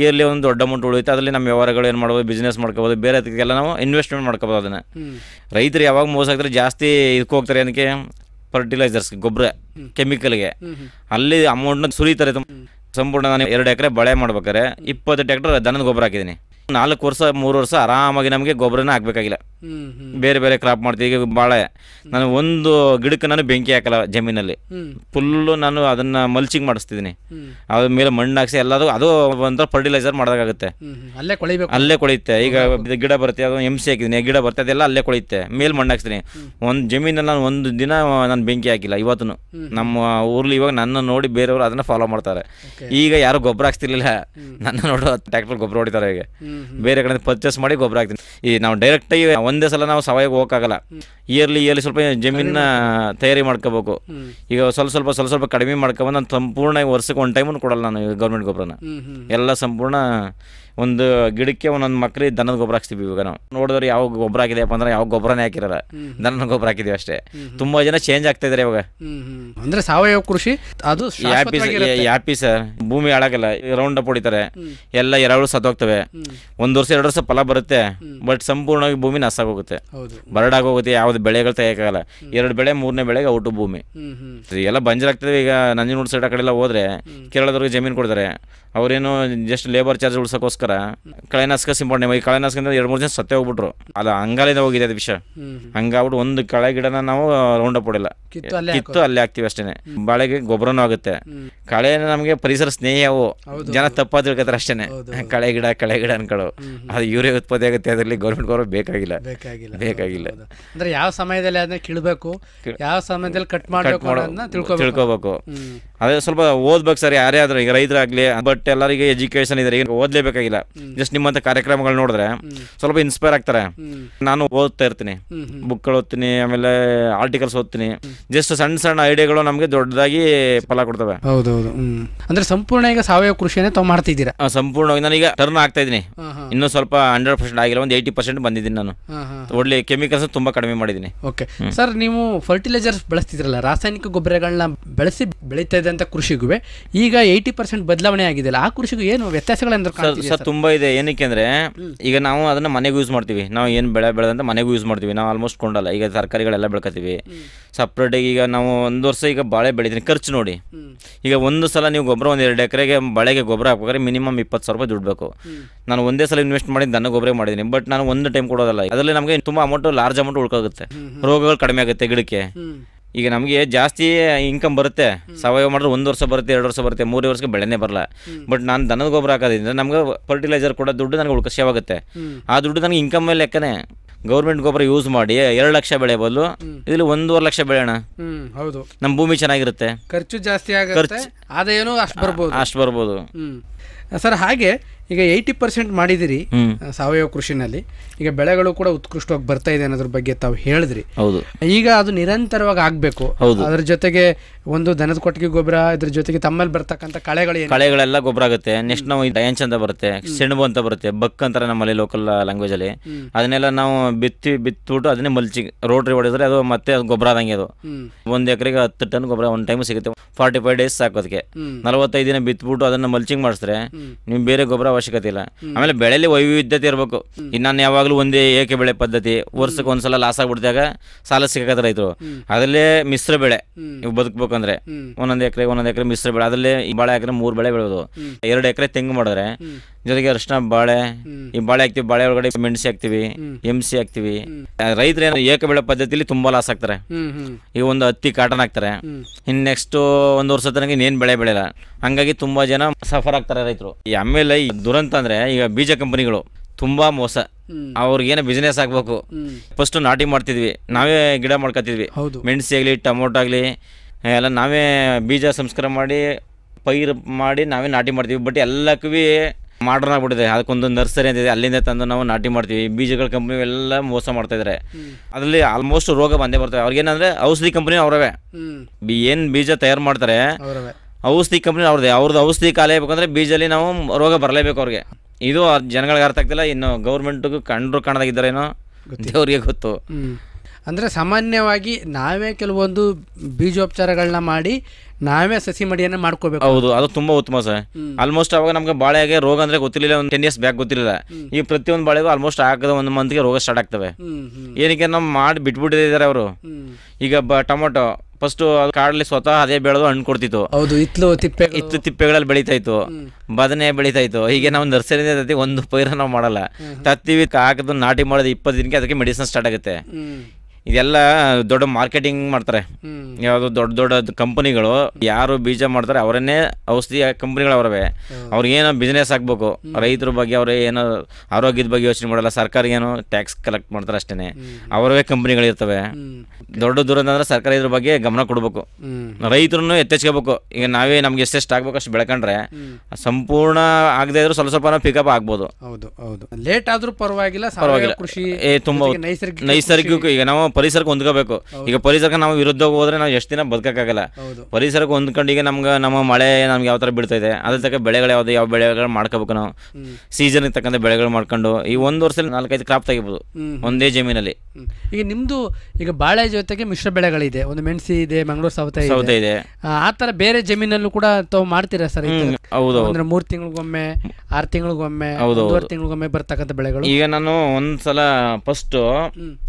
ಇಯರ್ಲಿ ಒಂದು ದೊಡ್ಡ ಅಮೌಂಟ್ ಉಳಿಯುತ್ತೆ ಅದರಲ್ಲಿ ನಮ್ಮ ವ್ಯವಹಾರಗಳು ಏನು ಮಾಡ್ಬೋದು ಬಿಸ್ನೆಸ್ ಮಾಡ್ಕೋಬೋದು ಬೇರೆ ಅದಕ್ಕೆಲ್ಲ ನಾವು ಇನ್ವೆಸ್ಟ್ಮೆಂಟ್ ಮಾಡ್ಕೋಬೋದು ಅದನ್ನು ರೈತರು ಯಾವಾಗ ಮೋಸ ಆಗ್ತಾರೆ ಜಾಸ್ತಿ ಇದಕ್ಕೆ ಹೋಗ್ತಾರೆ ಅದಕ್ಕೆ ಫರ್ಟಿಲೈಸರ್ಸ್ಗೆ ಗೊಬ್ಬರ ಕೆಮಿಕಲ್ಗೆ ಅಲ್ಲಿ ಅಮೌಂಟ್ನ ಸುರಿತಾರೆ ಸಂಪೂರ್ಣ ನಾನು ಎರಡು ಎಕರೆ ಬಳೆ ಮಾಡ್ಬೇಕಾದ್ರೆ ಇಪ್ಪತ್ತು ಟ್ಯಾಕ್ಟರ್ ದನದ ಗೊಬ್ಬರ ಹಾಕಿದ್ದೀನಿ ನಾಲ್ಕು ವರ್ಷ ಮೂರು ವರ್ಷ ಆರಾಮಾಗಿ ನಮಗೆ ಗೊಬ್ಬರನ ಹಾಕ್ಬೇಕಾಗಿಲ್ಲ ಬೇರೆ ಬೇರೆ ಕ್ರಾಪ್ ಮಾಡ್ತೀವಿ ಈಗ ಬಾಳೆ ನಾನು ಒಂದು ಗಿಡಕ್ಕೆ ನಾನು ಬೆಂಕಿ ಹಾಕಲ್ಲ ಜಮೀನಲ್ಲಿ ಫುಲ್ಲು ನಾನು ಅದನ್ನ ಮಲ್ಚಿಂಗ್ ಮಾಡಿಸ್ತಿದ್ದೀನಿ ಅದ್ರ ಮೇಲೆ ಮಣ್ಣು ಹಾಕಿಸಿ ಎಲ್ಲದೂ ಅದು ಒಂಥರ ಫರ್ಟಿಲೈಸರ್ ಮಾಡೋದಾಗುತ್ತೆ ಅಲ್ಲೇ ಕೊಳಿಬೇಕು ಅಲ್ಲೇ ಕೊಳೆಯುತ್ತೆ ಈಗ ಗಿಡ ಬರುತ್ತೆ ಅದು ಎಮ್ ಸಿ ಹಾಕಿದ್ದೀನಿ ಗಿಡ ಬರ್ತದೆ ಅದೆಲ್ಲ ಅಲ್ಲೇ ಕೊಳೆಯುತ್ತೆ ಮೇಲೆ ಮಣ್ಣು ಹಾಕ್ಸ್ತೀನಿ ಒಂದು ಜಮೀನಲ್ಲಿ ನಾನು ಒಂದು ದಿನ ನಾನು ಬೆಂಕಿ ಹಾಕಿಲ್ಲ ಇವತ್ತು ನಮ್ಮ ಊರಲ್ಲಿ ಇವಾಗ ನನ್ನ ನೋಡಿ ಬೇರೆಯವರು ಅದನ್ನ ಫಾಲೋ ಮಾಡ್ತಾರೆ ಈಗ ಯಾರು ಗೊಬ್ಬರ ಹಾಕ್ಸ್ತಿರ್ಲಿಲ್ಲ ನನ್ನ ನೋಡೋ ಟ್ಯಾಕ್ಟರ್ ಗೊಬ್ಬರ ಹೊಡಿತಾರೆ ಈಗ ಬೇರೆ ಕಡೆ ಪರ್ಚೇಸ್ ಮಾಡಿ ಗೊಬ್ಬರ ಹಾಕ್ತೀನಿ ಈ ನಾವು ಆಗಿ ಒಂದೇ ಸಲ ನಾವು ಸಾವಯವ ಹೋಗೋಕ್ಕಾಗಲ್ಲ ಇಯರ್ಲಿ ಇಯರ್ಲಿ ಸ್ವಲ್ಪ ಜಮೀನ ತಯಾರಿ ಮಾಡ್ಕೋಬೇಕು ಈಗ ಸ್ವಲ್ಪ ಸ್ವಲ್ಪ ಸ್ವಲ್ಪ ಸ್ವಲ್ಪ ಕಡಿಮೆ ಮಾಡ್ಕೊಬಂದು ನಾನು ಸಂಪೂರ್ಣ ವರ್ಷಕ್ಕೆ ಒನ್ ಟೈಮನ್ನು ಕೊಡಲ್ಲ ನಾನು ಗೌರ್ಮೆಂಟ್ ಗೊಬ್ಬರನ ಎಲ್ಲ ಸಂಪೂರ್ಣ ಒಂದು ಗಿಡಕ್ಕೆ ಒಂದೊಂದು ಮಕ್ಕಳಿಗೆ ದನದ ಗೊಬ್ಬರ ಹಾಕ್ತೀವಿ ಇವಾಗ ನಾವು ನೋಡಿದ್ರೆ ಯಾವ ಗೊಬ್ಬರ ಆಗಿದೆಯಪ್ಪ ಅಂದ್ರೆ ಯಾವ ಗೊಬ್ಬರನೇ ಹಾಕಿರಲ್ಲ ದನದ ಗೊಬ್ಬರ ಹಾಕಿದೀವಿ ಅಷ್ಟೇ ತುಂಬಾ ಜನ ಚೇಂಜ್ ಆಗ್ತಾ ಇದಾರೆ ಇವಾಗ ಅಂದ್ರೆ ಸಾವಯವ ಕೃಷಿ ಅದು ಯಾಪಿ ಯಾಪಿ ಸರ್ ಭೂಮಿ ಹಾಳಾಗಲ್ಲ ರೌಂಡ್ ಅಪ್ ಹೊಡಿತಾರೆ ಎಲ್ಲ ಎರಡು ಸತ್ತೋಗ್ತವೆ ಒಂದು ವರ್ಷ ಎರಡು ವರ್ಷ ಫಲ ಬರುತ್ತೆ ಬಟ್ ಸಂಪೂರ್ಣವಾಗಿ ಭೂಮಿ ನಾಸಾಗೋಗುತ್ತೆ ಬರಡಾಗೋಗುತ್ತೆ ಯಾವ್ದು ಬೆಳೆಗಳು ತಯಾರಾಗಲ್ಲ ಎರಡು ಬೆಳೆ ಮೂರನೇ ಬೆಳೆಗೆ ಔಟು ಭೂಮಿ ಎಲ್ಲ ಆಗ್ತದೆ ಈಗ ನಂಜನಗೂಡು ಸೈಡ್ ಆ ಕಡೆ ಎಲ್ಲ ಹೋದ್ರೆ ಕೇರಳದವ್ರಿಗೆ ಜಮೀನು ಕೊಡ್ತಾರೆ ಅವ್ರೇನು ಜಸ್ಟ್ ಲೇಬರ್ ಚಾರ್ಜ್ ಉಳಿಸೋಕೋಸ್ಕರ ಅದಕ್ಕೋಸ್ಕರ ಕಳೆನಾಶಕ ಸಿಂಪಡಣೆ ಈ ಕಳೆನಾಶಕ ಅಂದ್ರೆ ಎರಡು ಮೂರು ಜನ ಸತ್ತೇ ಹೋಗ್ಬಿಟ್ರು ಅಲ್ಲ ಅಂಗಾಲಿಂದ ಹೋಗಿದೆ ಅದು ವಿಷ ಹಂಗಾಗ್ಬಿಟ್ಟು ಒಂದು ಕಳೆ ಗಿಡನ ನಾವು ರೌಂಡ್ ಅಪ್ ಹೊಡಿಲ್ಲ ಕಿತ್ತು ಅಲ್ಲಿ ಹಾಕ್ತಿವಿ ಅಷ್ಟೇನೆ ಬಾಳೆಗೆ ಗೊಬ್ಬರನೂ ಆಗುತ್ತೆ ಕಳೆ ನಮಗೆ ಪರಿಸರ ಸ್ನೇಹವು ಜನ ತಪ್ಪ ತಿಳ್ಕೊತಾರೆ ಅಷ್ಟೇನೆ ಕಳೆ ಗಿಡ ಕಳೆ ಗಿಡ ಅನ್ಕೊಳ್ಳು ಅದು ಯೂರಿಯಾ ಉತ್ಪತ್ತಿ ಆಗುತ್ತೆ ಅದರಲ್ಲಿ ಗೌರ್ಮೆಂಟ್ ಗೌರವ ಬೇಕಾಗಿಲ್ಲ ಬೇಕಾಗಿಲ್ಲ ಅಂದ್ರೆ ಯಾವ ಸಮಯದಲ್ಲಿ ಅದನ್ನ ಕಿಳಬೇಕು ಯಾವ ಸಮಯದಲ್ಲಿ ಕಟ್ ಮಾಡ್ಬೇಕು ತಿಳ್ಕೊಬೇಕು ಅದೇ ಸ್ವಲ್ಪ ಓದ್ಬೇಕು ಸರ್ ಯಾರೇ ಆದ್ರೂ ಈಗ ರೈತರಾಗಲಿ ಬಟ್ ಎಲ್ಲರಿಗೆ ಎಜುಕೇಶನ್ ಇದ್ದಾರೆ ಈಗ ಓದ್ಲೇಬೇಕಾಗಿಲ್ಲ ಜಸ್ಟ್ ನಿಮ್ಮಂತ ಕಾರ್ಯಕ್ರಮಗಳು ನೋಡಿದ್ರೆ ಸ್ವಲ್ಪ ಇನ್ಸ್ಪೈರ್ ಆಗ್ತಾರೆ ನಾನು ಓದ್ತಾ ಇರ್ತೀನಿ ಬುಕ್ಗಳು ಓದ್ತೀನಿ ಆಮೇಲೆ ಆರ್ಟಿಕಲ್ಸ್ ಓದ್ತೀನಿ ಜಸ್ಟ್ ಸಣ್ಣ ಸಣ್ಣ ಐಡಿಯಾಗಳು ನಮಗೆ ದೊಡ್ಡದಾಗಿ ಫಲ ಕೊಡ್ತವೆ ಹೌದೌದು ಅಂದ್ರೆ ಸಂಪೂರ್ಣ ಈಗ ಸಾವಯವ ಕೃಷಿಯನ್ನೇ ತಾವು ಮಾಡ್ತಿದ್ದೀರಾ ಸಂಪೂರ್ಣವಾಗಿ ನಾನೀಗ ಟರ್ನ್ ಆಗ್ತಾ ಇದ್ದೀನಿ ಇನ್ನೂ ಸ್ವಲ್ಪ ಹಂಡ್ರೆಡ್ ಪರ್ಸೆಂಟ್ ಆಗಿಲ್ಲ ಒಂದು ಏಯ್ಟಿ ಪರ್ಸೆಂಟ್ ಬಂದಿದ್ದೀನಿ ನಾನು ಒಳ್ಳೆ ಕೆಮಿಕಲ್ಸ್ ತುಂಬಾ ಕಡಿಮೆ ಮಾಡಿದ್ದೀನಿ ಓಕೆ ಸರ್ ನೀವು ಫರ್ಟಿಲೈಸರ್ಸ್ ಬಳಸ್ತಿದ್ರಲ್ಲ ರಾಸಾಯನಿಕ ಗೊಬ್ಬರಗಳನ್ನ ಬೆಳೆಸಿ ಬೆಳೀತಾ ಇದೆ ಇದ್ದಂಥ ಕೃಷಿಗೂ ಈಗ ಏಯ್ಟಿ ಪರ್ಸೆಂಟ್ ಬದಲಾವಣೆ ಆಗಿದೆಯಲ್ಲ ಆ ಕೃಷಿಗೂ ಏನು ವ್ಯತ್ಯಾಸಗಳಂದ್ರೆ ಸರ್ ತುಂಬ ಇದೆ ಏನಕ್ಕೆ ಅಂದರೆ ಈಗ ನಾವು ಅದನ್ನು ಮನೆಗೆ ಯೂಸ್ ಮಾಡ್ತೀವಿ ನಾವು ಏನು ಬೆಳೆ ಬೆಳೆದಂತ ಮನೆಗೂ ಯೂಸ್ ಮಾಡ್ತೀವಿ ನಾವು ಆಲ್ಮೋಸ್ಟ್ ಕೊಂಡಲ್ಲ ಈಗ ತರಕಾರಿಗಳೆಲ್ಲ ಬೆಳ್ಕೊತೀವಿ ಸಪ್ರೇಟಾಗಿ ಈಗ ನಾವು ಒಂದು ವರ್ಷ ಈಗ ಬಾಳೆ ಬೆಳಿತೀನಿ ಖರ್ಚು ನೋಡಿ ಈಗ ಒಂದು ಸಲ ನೀವು ಗೊಬ್ಬರ ಒಂದು ಎರಡು ಎಕರೆಗೆ ಬಾಳೆಗೆ ಗೊಬ್ಬರ ಹಾಕ್ಬೇಕಾದ್ರೆ ಮಿನಿಮಮ್ ಇಪ್ಪತ್ತು ಸಾವಿರ ರೂಪಾಯಿ ದುಡ್ಬೇಕು ನಾನು ಒಂದೇ ಸಲ ಇನ್ವೆಸ್ಟ್ ಮಾಡಿ ದನ ಗೊಬ್ಬರ ಮಾಡಿದ್ದೀನಿ ಬಟ್ ನಾನು ಒಂದು ಟೈಮ್ ಕೊಡೋದಲ್ಲ ಅದರಲ್ಲಿ ನಮಗೆ ತುಂಬ ಅಮೌಂಟ್ ಲಾರ್ಜ್ ಅಮೌಂಟ್ ಉಳ್ಕೋಗುತ್ತೆ ರೋಗಗಳು ಕಡಿಮೆ ಆಗುತ್ತೆ ಗಿಡಕ್ಕೆ ಈಗ ನಮಗೆ ಜಾಸ್ತಿ ಇನ್ಕಮ್ ಬರುತ್ತೆ ಸಾವಯವ ಮಾಡಿದ್ರೆ ಒಂದು ವರ್ಷ ಬರುತ್ತೆ ಎರಡು ವರ್ಷ ಬರುತ್ತೆ ಮೂರು ವರ್ಷಕ್ಕೆ ಬೆಳೆನೇ ಬರಲ್ಲ ಬಟ್ ನಾನು ದನದ ಗೊಬ್ಬರ ಹಾಕೋದ್ರಿಂದ ನಮ್ಗೆ ಫರ್ಟಿಲೈಸರ್ ಕೂಡ ದುಡ್ಡು ನನಗೆ ಆಗುತ್ತೆ ಆ ದುಡ್ಡು ನನಗೆ ಇನ್ಕಮ್ ಮೇಲೆ ಲೆಕ್ಕನೇ ಗೌರ್ಮೆಂಟ್ ಗೊಬ್ಬರ ಯೂಸ್ ಮಾಡಿ ಎರಡು ಲಕ್ಷ ಬೆಳೆ ಬದಲು ಇಲ್ಲಿ ಒಂದೂವರೆ ಲಕ್ಷ ಬೆಳೆಯೋಣ ಹೌದು ನಮ್ಮ ಭೂಮಿ ಚೆನ್ನಾಗಿರುತ್ತೆ ಖರ್ಚು ಜಾಸ್ತಿ ಆಗುತ್ತೆ ಅಷ್ಟು ಬರ್ಬೋದು ಅಷ್ಟು ಬರ್ಬೋದು ಸರ್ ಹಾಗೆ ಈಗ ಏಯ್ಟಿ ಪರ್ಸೆಂಟ್ ಮಾಡಿದಿರಿ ಸಾವಯವ ಕೃಷಿನಲ್ಲಿ ಈಗ ಬೆಳೆಗಳು ಕೂಡ ಉತ್ಕೃಷ್ಟವಾಗಿ ಬರ್ತಾ ಇದೆ ಅನ್ನೋದ್ರ ಬಗ್ಗೆ ತಾವು ಹೇಳಿದ್ರಿ ಹೌದು ಈಗ ಅದು ನಿರಂತರವಾಗಿ ಆಗ್ಬೇಕು ಹೌದು ಅದ್ರ ಜೊತೆಗೆ ಒಂದು ದನದ ಕೊಟ್ಟಿಗೆ ಗೊಬ್ಬರ ಇದ್ರ ಜೊತೆಗೆ ತಮ್ಮಲ್ಲಿ ಬರ್ತಕ್ಕಂಥ ಕಳೆಗಳು ಕಳೆಗಳೆಲ್ಲ ಗೊಬ್ಬರ ಆಗುತ್ತೆ ನೆಕ್ಸ್ಟ್ ನಾವು ಡಯನ್ಸ್ ಅಂತ ಬರುತ್ತೆ ಸೆಣಬು ಅಂತ ಬರುತ್ತೆ ಬಕ್ ಅಂತಾರೆ ನಮ್ಮಲ್ಲಿ ಲೋಕಲ್ ಲ್ಯಾಂಗ್ವೇಜ್ ಅಲ್ಲಿ ಅದನ್ನೆಲ್ಲ ನಾವು ಬಿತ್ತಿ ಬಿತ್ಬಿಟ್ಟು ಅದನ್ನೇ ಮಲ್ಚಿ ರೋಟ್ರಿ ಹೊಡೆದ್ರೆ ಅದು ಮತ್ತೆ ಗೊಬ್ಬರ ಆದಂಗೆ ಅದು ಒಂದ್ ಎಕರೆಗೆ ಹತ್ತು ಟನ್ ಗೊಬ್ಬರ ಒಂದ್ ಟೈಮ್ ಸಿಗುತ್ತೆ ಫಾರ್ಟಿ ಫೈವ್ ಡೇಸ್ ಸಾಕೋದಕ್ಕೆ ನಲವತ್ತೈದು ದಿನ ಬಿತ್ಬಿಟ್ಟು ಅದನ್ನ ಮಲ್ಚಿಂಗ್ ಮಾಡಿಸ್ರೆ ನೀವು ಬೇರೆ ಗೊಬ್ಬರ ಅವಶ್ಯಕತೆ ಇಲ್ಲ ಆಮೇಲೆ ಬೆಳೆಯಲ್ಲಿ ವೈವಿಧ್ಯತೆ ಇರಬೇಕು ಇನ್ನು ಯಾವಾಗಲೂ ಒಂದೇ ಏಕೆ ಬೆಳೆ ಪದ್ಧತಿ ವರ್ಷಕ್ಕೆ ಒಂದ್ಸಲ ಲಾಸ್ ಆಗ್ಬಿಡ್ದಾಗ ಸಾಲ ಸಿಕ್ಕದ ರೈತರು ಅದರಲ್ಲೇ ಮಿಶ್ರ ಬೆಳೆ ನೀವು ಬದುಕಬೇಕಂದ್ರೆ ಒಂದೊಂದು ಎಕರೆ ಒಂದೊಂದು ಎಕರೆ ಮಿಶ್ರ ಬೆಳೆ ಅದರಲ್ಲೇ ಬಾಳೆ ಎಕರೆ ಮೂರು ಬೆಳೆ ಬೆಳೆಯೋದು ಎರಡು ಎಕರೆ ತೆಂಗು ಮಾಡಿದ್ರೆ ಜೊತೆಗೆ ಅರಿಶಿನ ಬಾಳೆ ಈ ಬಾಳೆ ಹಾಕ್ತಿವಿ ಬಾಳೆ ಒಳಗಡೆ ಮೆಣಸಿ ಹಾಕ್ತಿವಿ ಎಮ್ಸಿ ಹಾಕ್ತಿವಿ ರೈತರ ಏಕ ಬೆಳೆ ಪದ್ಧತಿಲಿ ತುಂಬಾ ಲಾಸ್ ಆಗ್ತಾರೆ ಈಗ ಒಂದು ಹತ್ತಿ ಕಾಟನ್ ಹಾಕ್ತಾರೆ ಇನ್ ನೆಕ್ಸ್ಟ್ ಒಂದ್ ವರ್ಷ ತನಕ ಇನ್ನೇನ್ ಬೆಳೆ ಬೆಳೆಯಲ್ಲ ಹಂಗಾಗಿ ತುಂಬಾ ಜನ ಸಫರ್ ಆಗ್ತಾರೆ ರೈತರು ಈ ಆಮೇಲೆ ಈ ದುರಂತ ಅಂದ್ರೆ ಈಗ ಬೀಜ ಕಂಪನಿಗಳು ತುಂಬಾ ಮೋಸ ಅವ್ರಿಗೇನೋ ಬಿಸ್ನೆಸ್ ಆಗ್ಬೇಕು ಫಸ್ಟ್ ನಾಟಿ ಮಾಡ್ತಿದ್ವಿ ನಾವೇ ಗಿಡ ಮಾಡ್ಕೊತಿದ್ವಿ ಮೆಣಸಿ ಆಗ್ಲಿ ಟೊಮೊಟೊ ಆಗ್ಲಿ ಎಲ್ಲ ನಾವೇ ಬೀಜ ಸಂಸ್ಕಾರ ಮಾಡಿ ಪೈರ್ ಮಾಡಿ ನಾವೇ ನಾಟಿ ಮಾಡ್ತೀವಿ ಬಟ್ ಎಲ್ಲಕ್ಕೂ ಮಾಡರ್ನ್ ಆಗ್ಬಿಟ್ಟಿದೆ ಅದಕ್ಕೊಂದು ನರ್ಸರಿ ಅಂತಿದೆ ಅಲ್ಲಿಂದ ತಂದು ನಾವು ನಾಟಿ ಮಾಡ್ತೀವಿ ಬೀಜಗಳ ಕಂಪ್ನಿ ಎಲ್ಲ ಮೋಸ ಮಾಡ್ತಾ ಇದ್ದಾರೆ ಅದರಲ್ಲಿ ಆಲ್ಮೋಸ್ಟ್ ರೋಗ ಬಂದೇ ಬರ್ತವೆ ಏನಂದ್ರೆ ಔಷಧಿ ಕಂಪನಿ ಅವರವೇ ಏನ್ ಬೀಜ ತಯಾರು ಮಾಡ್ತಾರೆ ಔಷಧಿ ಕಂಪ್ನಿ ಅವ್ರದ್ದು ಅವ್ರದ್ದು ಔಷಧಿ ಕಾಲೇ ಬೇಕಂದ್ರೆ ಬೀಜಲ್ಲಿ ನಾವು ರೋಗ ಬರಲೇಬೇಕು ಅವ್ರಿಗೆ ಇದು ಜನಗಳಿಗೆ ಅರ್ಥ ಆಗ್ತಿಲ್ಲ ಇನ್ನು ಗೌರ್ಮೆಂಟ್ಗೂ ಕಂಡ್ರು ಏನೋ ದೇವ್ರಿಗೆ ಗೊತ್ತು ಅಂದರೆ ಸಾಮಾನ್ಯವಾಗಿ ನಾವೇ ಕೆಲವೊಂದು ಬೀಜೋಪಚಾರಗಳನ್ನ ಮಾಡಿ ನಾವೇ ಸಸಿ ಮಡಿಯನ್ನ ಮಾಡ್ಕೋಬೇಕು ಹೌದು ಅದು ತುಂಬಾ ಉತ್ತಮ ಸರ್ ಆಲ್ಮೋಸ್ಟ್ ಅವಾಗ ನಮ್ಗೆ ಬಾಳೆಗೆ ರೋಗ ಅಂದ್ರೆ ಗೊತ್ತಿರಲಿಲ್ಲ ಒಂದು ಟೆನ್ ಇಯರ್ಸ್ ಬ್ಯಾಕ್ ಗೊತ್ತಿರಲಿಲ್ಲ ಈ ಪ್ರತಿಯೊಂದು ಬಾಳೆಗೂ ಆಲ್ಮೋಸ್ಟ್ ಆಗದ ಒಂದು ಮಂತ್ಗೆ ರೋಗ ಸ್ಟಾರ್ಟ್ ಆಗ್ತವೆ ಏನಕ್ಕೆ ನಮ್ಮ ಮಾಡಿ ಬಿಟ್ಬಿಟ್ಟಿದ್ದಾರೆ ಅವರು ಈಗ ಬ ಟೊಮೊಟೊ ಫಸ್ಟ್ ಕಾಡಲ್ಲಿ ಸ್ವತಃ ಅದೇ ಬೆಳೆದು ಹಣ್ಣು ಕೊಡ್ತಿತ್ತು ಹೌದು ಇತ್ಲು ತಿಪ್ಪೆ ಇತ್ತು ತಿಪ್ಪೆಗಳಲ್ಲಿ ಬೆಳೀತಾ ಇತ್ತು ಬದನೆ ಬೆಳೀತಾ ಇತ್ತು ಹೀಗೆ ನಾವು ನರ್ಸರಿ ಒಂದು ಪೈರ ನಾವು ಮಾಡಲ್ಲ ತತ್ತಿ ಹಾಕದ್ ನಾಟಿ ಮಾಡೋದು ಇಪ್ಪತ್ತು ದಿನಕ್ಕೆ ಅದಕ್ಕೆ ಮೆಡಿಸಿನ್ ಸ್ಟಾರ್ಟ್ ಆಗುತ್ತೆ ಇದೆಲ್ಲ ದೊಡ್ಡ ಮಾರ್ಕೆಟಿಂಗ್ ಮಾಡ್ತಾರೆ ಯಾವುದು ದೊಡ್ಡ ದೊಡ್ಡ ಕಂಪನಿಗಳು ಯಾರು ಬೀಜ ಮಾಡ್ತಾರೆ ಅವರನ್ನೇ ಔಷಧಿ ಕಂಪನಿಗಳು ಅವರವೇ ಅವ್ರಿಗೇನೋ ಬಿಸ್ನೆಸ್ ಆಗ್ಬೇಕು ರೈತರ ಬಗ್ಗೆ ಅವ್ರ ಏನೋ ಆರೋಗ್ಯದ ಬಗ್ಗೆ ಯೋಚನೆ ಮಾಡಲ್ಲ ಸರ್ಕಾರ ಏನೋ ಟ್ಯಾಕ್ಸ್ ಕಲೆಕ್ಟ್ ಮಾಡ್ತಾರೆ ಅಷ್ಟೇನೆ ಅವರವೇ ಕಂಪ್ನಿಗಳಿರ್ತವೆ ದೊಡ್ಡ ದುರಂತ ಅಂದ್ರೆ ಸರ್ಕಾರ ಇದ್ರ ಬಗ್ಗೆ ಗಮನ ಕೊಡಬೇಕು ರೈತರನ್ನು ಎತ್ತೆಚ್ಕೋಬೇಕು ಈಗ ನಾವೇ ನಮ್ಗೆ ಎಷ್ಟೆಷ್ಟು ಆಗ್ಬೇಕು ಅಷ್ಟು ಬೆಳ್ಕೊಂಡ್ರೆ ಸಂಪೂರ್ಣ ಆಗದೆ ಇದ್ರೂ ಸ್ವಲ್ಪ ಸ್ವಲ್ಪ ಪಿಕಪ್ ಆಗ್ಬೋದು ಹೌದು ಹೌದು ಲೇಟ್ ಆದ್ರೂ ಪರವಾಗಿಲ್ಲ ಪರವಾಗಿಲ್ಲ ಕೃಷಿ ತುಂಬಾ ನೈಸರ್ಗಿಕ ಈಗ ನಾವು ಪರಿಸರಕ್ಕೆ ಹೊಂದ್ಕೋಬೇಕು ಈಗ ಪರಿಸರಕ್ಕೆ ನಾವು ವಿರುದ್ಧ ಹೋದ್ರೆ ನಾವು ಎಷ್ಟು ದಿನ ಬದುಕಕ್ಕಾಗಲ್ಲ ಪರಿಸರಕ್ಕೆ ಹೊಂದ್ಕೊಂಡು ಈಗ ನಮ್ಗೆ ನಮ್ಮ ಮಳೆ ನಮ್ಗೆ ಯಾವ ತರ ಬಿಡ್ತೈತೆ ಇದೆ ಅದ್ರ ತಕ್ಕ ಬೆಳೆಗಳು ಯಾವ್ದು ಯಾವ ಬೆಳೆಗಳು ಮಾಡ್ಕೋಬೇಕು ನಾವು ಸೀಸನ್ ಇರ್ತಕ್ಕಂತ ಬೆಳೆಗಳು ಮಾಡ್ಕೊಂಡು ಈ ಒಂದ್ ವರ್ಷದಲ್ಲಿ ನಾಲ್ಕೈದು ಕ್ರಾಪ್ ತೆಗಿಬೋದು ಒಂದೇ ಜಮೀನಲ್ಲಿ ಈಗ ನಿಮ್ದು ಈಗ ಬಾಳೆ ಜೊತೆಗೆ ಮಿಶ್ರ ಬೆಳೆಗಳಿದೆ ಒಂದು ಮೆಣಸಿ ಇದೆ ಮಂಗಳೂರು ಸೌತೆ ಇದೆ ಆತರ ಆ ತರ ಬೇರೆ ಜಮೀನಲ್ಲೂ ಕೂಡ ತಾವು ಮಾಡ್ತೀರಾ ಸರ್ ಹೌದು ಅಂದ್ರೆ ಮೂರ್ ತಿಂಗಳಿಗೊಮ್ಮೆ ಆರ್ ತಿಂಗಳಿಗೊಮ್ಮೆ ಹೌದು, ಒಂದೂವರೆ ತಿಂಗಳಿಗೊಮ್ಮೆ ಬರ್ತಕ್ಕಂಥ ಬೆಳೆಗಳು ಈಗ ನಾನು ಒಂದ್ಸಲ ಫಸ್ಟ್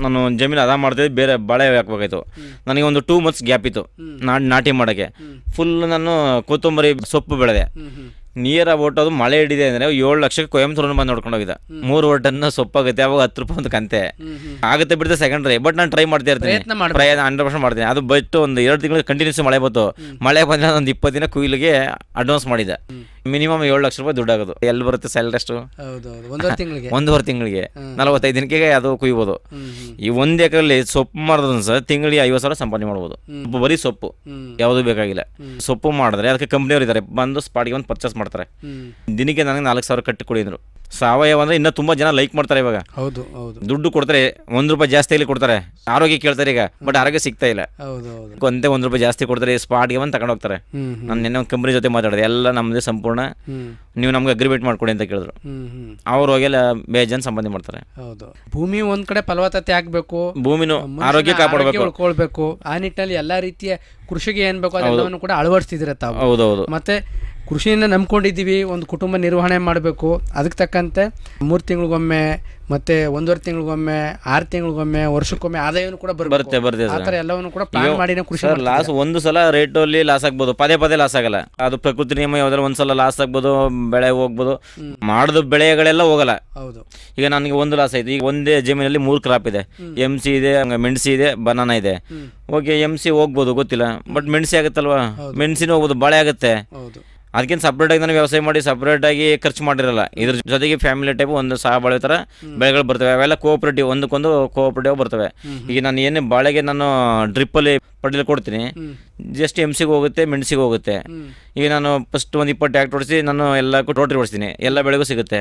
ನಾನು ಜಮೀನು ಅದ ಮಾಡ್ತಿದ್ದೆ ಬೇರೆ ಬಾಳೆ ಹಾಕ್ಬೇಕಾಯ್ತು ನನಗೆ ಒಂದು ಟೂ ಮಂತ್ಸ್ ಗ್ಯಾಪ್ ಇತ್ತು ನಾಟಿ ಮಾಡೋಕ್ಕೆ ಫುಲ್ ನಾನು ಕೊತ್ತಂಬರಿ ಸೊಪ್ಪು ಬೆಳೆದೆ ನಿಯರ್ ಅಬೌಟ್ ಅದು ಮಳೆ ಹಿಡಿದೆ ಅಂದ್ರೆ ಏಳು ಲಕ್ಷಕ್ಕೆ ಕೊಯಂಬತ್ತೂರ್ ಬಂದು ನೋಡ್ಕೊಂಡು ಹೋಗಿದ್ದ ಮೂರು ಓಟನ್ನ ಸೊಪ್ಪಾಗುತ್ತೆ ಅವಾಗ ಹತ್ತು ರೂಪಾಯಿ ಒಂದು ಕಂತೆ ಆಗುತ್ತೆ ಬಿಡುತ್ತೆ ಸೆಕೆಂಡ್ ಟ್ರೈ ಬಟ್ ನಾನು ಟ್ರೈ ಮಾಡ್ತಾ ಇರ್ತೀನಿ ಪ್ರಯತ್ನ ಹಂಡ್ರೆಡ್ ಪರ್ಸೆಂಟ್ ಮಾಡ್ತೀನಿ ಅದು ಬಟ್ ಒಂದು ಎರಡು ತಿಂಗಳು ಕಂಟಿನ್ಯೂಸ್ ಮಳೆ ಬಂತು ಮಳೆ ಬಂದ ಒಂದು ಇಪ್ಪತ್ತು ದಿನ ಕುಯ್ಲಿಗೆ ಅಡ್ವಾನ್ಸ್ ಮಾಡಿದೆ ಮಿನಿಮಮ್ ಏಳು ಲಕ್ಷ ರೂಪಾಯಿ ದುಡ್ಡು ಆಗೋದು ಎಲ್ಲಿ ಬರುತ್ತೆ ಸ್ಯಾಲರಿ ಅಷ್ಟು ಒಂದೂವರೆ ತಿಂಗಳಿಗೆ ನಲವತ್ತೈದು ದಿನಕ್ಕೆ ಅದು ಕುಯ್ಬೋದು ಈ ಒಂದ್ ಎಕರಲ್ಲಿ ಸೊಪ್ಪು ಮಾಡಿದ್ರು ಸರ್ ತಿಂಗಳಿಗೆ ಐವತ್ತು ಸಾವಿರ ಸಂಪಾದನೆ ಮಾಡ್ಬೋದು ಬರೀ ಸೊಪ್ಪು ಯಾವುದು ಬೇಕಾಗಿಲ್ಲ ಸೊಪ್ಪು ಮಾಡಿದ್ರೆ ಅದಕ್ಕೆ ಕಂಪ್ನಿಯವರು ಇದ್ದಾರೆ ಬಂದು ಸ್ಪಾಟ್ಗೆ ಒಂದು ಪರ್ಚೇಸ್ ಮಾಡ್ತಾರೆ ದಿನಕ್ಕೆ ನನಗೆ ನಾಲ್ಕು ಸಾವಿರ ಕಟ್ಟಿ ಅಂದ್ರು ಸಾವಯವ ಅಂದ್ರೆ ಇನ್ನೂ ತುಂಬಾ ಜನ ಲೈಕ್ ಮಾಡ್ತಾರೆ ಇವಾಗ ಹೌದು ಹೌದು ದುಡ್ಡು ಕೊಡ್ತಾರೆ ಒಂದ್ ರೂಪಾಯಿ ಜಾಸ್ತಿ ಇಲ್ಲಿ ಕೊಡ್ತಾರೆ ಆರೋಗ್ಯ ಕೇಳ್ತಾರೆ ಈಗ ಬಟ್ ಆರೋಗ್ಯ ಸಿಗ್ತಾ ಇಲ್ಲ ಒಂದೇ ಒಂದ್ ರೂಪಾಯಿ ಜಾಸ್ತಿ ಕೊಡ್ತಾರೆ ಸ್ಪಾಟ್ ಒಂದು ತಗೊಂಡು ಹೋಗ್ತಾರೆ ನಾನು ನಿನ್ನೆ ಒಂದು ಕಂಪ್ನಿ ಜೊತೆ ಮಾತಾಡಿದೆ ಎಲ್ಲ ನಮ್ಮದೇ ಸಂಪೂರ್ಣ ನೀವು ನಮ್ಗೆ ಅಗ್ರಿಮೆಂಟ್ ಮಾಡ್ಕೊಡಿ ಅಂತ ಕೇಳಿದ್ರು ಅವ್ರು ಹೋಗೆಲ್ಲ ಬೇಜಾನ್ ಸಂಬಂಧ ಮಾಡ್ತಾರೆ ಹೌದು ಭೂಮಿ ಒಂದ್ ಕಡೆ ಫಲವತ್ತತೆ ಆಗ್ಬೇಕು ಭೂಮಿನ ಆರೋಗ್ಯ ಕಾಪಾಡಬೇಕು ಆ ನಿಟ್ಟಿನಲ್ಲಿ ಎಲ್ಲಾ ರೀತಿಯ ಕೃಷಿಗೆ ಏನ್ ಬೇಕು ಅದೆಲ್ಲವನ್ನು ಕೂಡ ಅಳವಡಿಸ್ತಿದ್ರೆ ತಾವು ಹೌದೌದು ಮತ್ತೆ ಕೃಷಿನ ನಂಬ್ಕೊಂಡಿದ್ದೀವಿ ಒಂದು ಕುಟುಂಬ ನಿರ್ವಹಣೆ ಮಾಡಬೇಕು ಅದಕ್ಕೆ ತಕ್ಕಂತೆ ಮೂರು ತಿಂಗಳಿಗೊಮ್ಮೆ ಮತ್ತೆ ಒಂದೂವರೆ ತಿಂಗಳಿಗೊಮ್ಮೆ ಆರು ತಿಂಗಳಿಗೊಮ್ಮೆ ವರ್ಷಕ್ಕೊಮ್ಮೆ ಆದಾಯವನ್ನು ಕೂಡ ಬರುತ್ತೆ ಬರುತ್ತೆ ಆ ಥರ ಎಲ್ಲವನ್ನು ಕೂಡ ಪ್ಲಾನ್ ಮಾಡಿನ ಕೃಷಿ ಲಾಸ್ ಒಂದು ಸಲ ರೇಟಲ್ಲಿ ಲಾಸ್ ಆಗ್ಬೋದು ಪದೇ ಪದೇ ಲಾಸ್ ಆಗಲ್ಲ ಅದು ಪ್ರಕೃತಿ ನಿಯಮ ಯಾವ್ದಾದ್ರು ಒಂದ್ಸಲ ಸಲ ಲಾಸ್ ಆಗ್ಬೋದು ಬೆಳೆ ಹೋಗ್ಬೋದು ಮಾಡಿದ ಬೆಳೆಗಳೆಲ್ಲ ಹೋಗಲ್ಲ ಹೌದು ಈಗ ನನಗೆ ಒಂದು ಲಾಸ್ ಆಯ್ತು ಈಗ ಒಂದೇ ಜಮೀನಲ್ಲಿ ಮೂರು ಕ್ರಾಪ್ ಇದೆ ಎಮ್ ಸಿ ಇದೆ ಮೆಣಸಿ ಇದೆ ಬನಾನಾ ಇದೆ ಓಕೆ ಎಮ್ ಸಿ ಹೋಗ್ಬೋದು ಗೊತ್ತಿಲ್ಲ ಬಟ್ ಮೆಣಸಿ ಆಗುತ್ತಲ್ವಾ ಮೆಣಸಿನ ಹೋಗ್ಬೋದು ಬಾಳೆ ಆಗುತ್ತೆ ಅದಕ್ಕಿಂತ ಸಪ್ರೇಟಾಗಿ ನಾನು ವ್ಯವಸಾಯ ಮಾಡಿ ಸಪ್ರೇಟಾಗಿ ಖರ್ಚು ಮಾಡಿರಲ್ಲ ಇದ್ರ ಜೊತೆಗೆ ಫ್ಯಾಮಿಲಿ ಟೈಪ್ ಒಂದು ಸಹ ಬಾಳೆ ಥರ ಬೆಳೆಗಳು ಬರ್ತವೆ ಅವೆಲ್ಲ ಕೋಆಪರೇಟಿವ್ ಒಂದಕ್ಕೊಂದು ಕೋಆಪರೇಟಿವ್ ಬರ್ತವೆ ಈಗ ನಾನು ಏನು ಬಾಳೆಗೆ ನಾನು ಡ್ರಿಪ್ಪಲ್ಲಿ ಪಡೀಲಿ ಕೊಡ್ತೀನಿ ಜಸ್ಟ್ ಸಿಗೆ ಹೋಗುತ್ತೆ ಮೆಣಸಿಗೆ ಹೋಗುತ್ತೆ ಈಗ ನಾನು ಫಸ್ಟ್ ಒಂದು ಇಪ್ಪತ್ತು ಟ್ಯಾಕ್ಟ್ ಹೊಡಿಸಿ ನಾನು ಎಲ್ಲ ಟೋಟ್ರಿ ಹೊಡಿಸ್ತೀನಿ ಎಲ್ಲ ಬೆಳೆಗೂ ಸಿಗುತ್ತೆ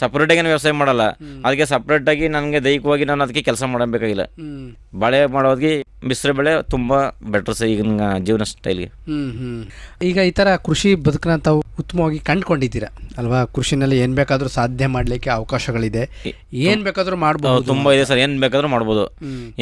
ಸಪ್ರೇಟಾಗಿ ವ್ಯವಸಾಯ ಮಾಡಲ್ಲ ಅದಕ್ಕೆ ಆಗಿ ನನಗೆ ದೈಹಿಕವಾಗಿ ನಾನು ಅದಕ್ಕೆ ಕೆಲಸ ಮಾಡಬೇಕಾಗಿಲ್ಲ ಬಳೆ ಮಾಡೋದಕ್ಕೆ ಮಿಶ್ರ ಬೆಳೆ ತುಂಬ ಬೆಟರ್ ಸರ್ ಈಗಿನ ಜೀವನ ಸ್ಟೈಲ್ಗೆ ಈಗ ಈ ತರ ಕೃಷಿ ಬದುಕನ್ನ ತಾವು ಉತ್ತಮವಾಗಿ ಕಂಡುಕೊಂಡಿದ್ದೀರಾ ಅಲ್ವಾ ಕೃಷಿನಲ್ಲಿ ಏನು ಬೇಕಾದರೂ ಸಾಧ್ಯ ಮಾಡಲಿಕ್ಕೆ ಅವಕಾಶಗಳಿದೆ ಏನು ಬೇಕಾದರೂ ಮಾಡಬಹುದು ತುಂಬಾ ಇದೆ ಸರ್ ಏನು ಬೇಕಾದರೂ ಮಾಡ್ಬೋದು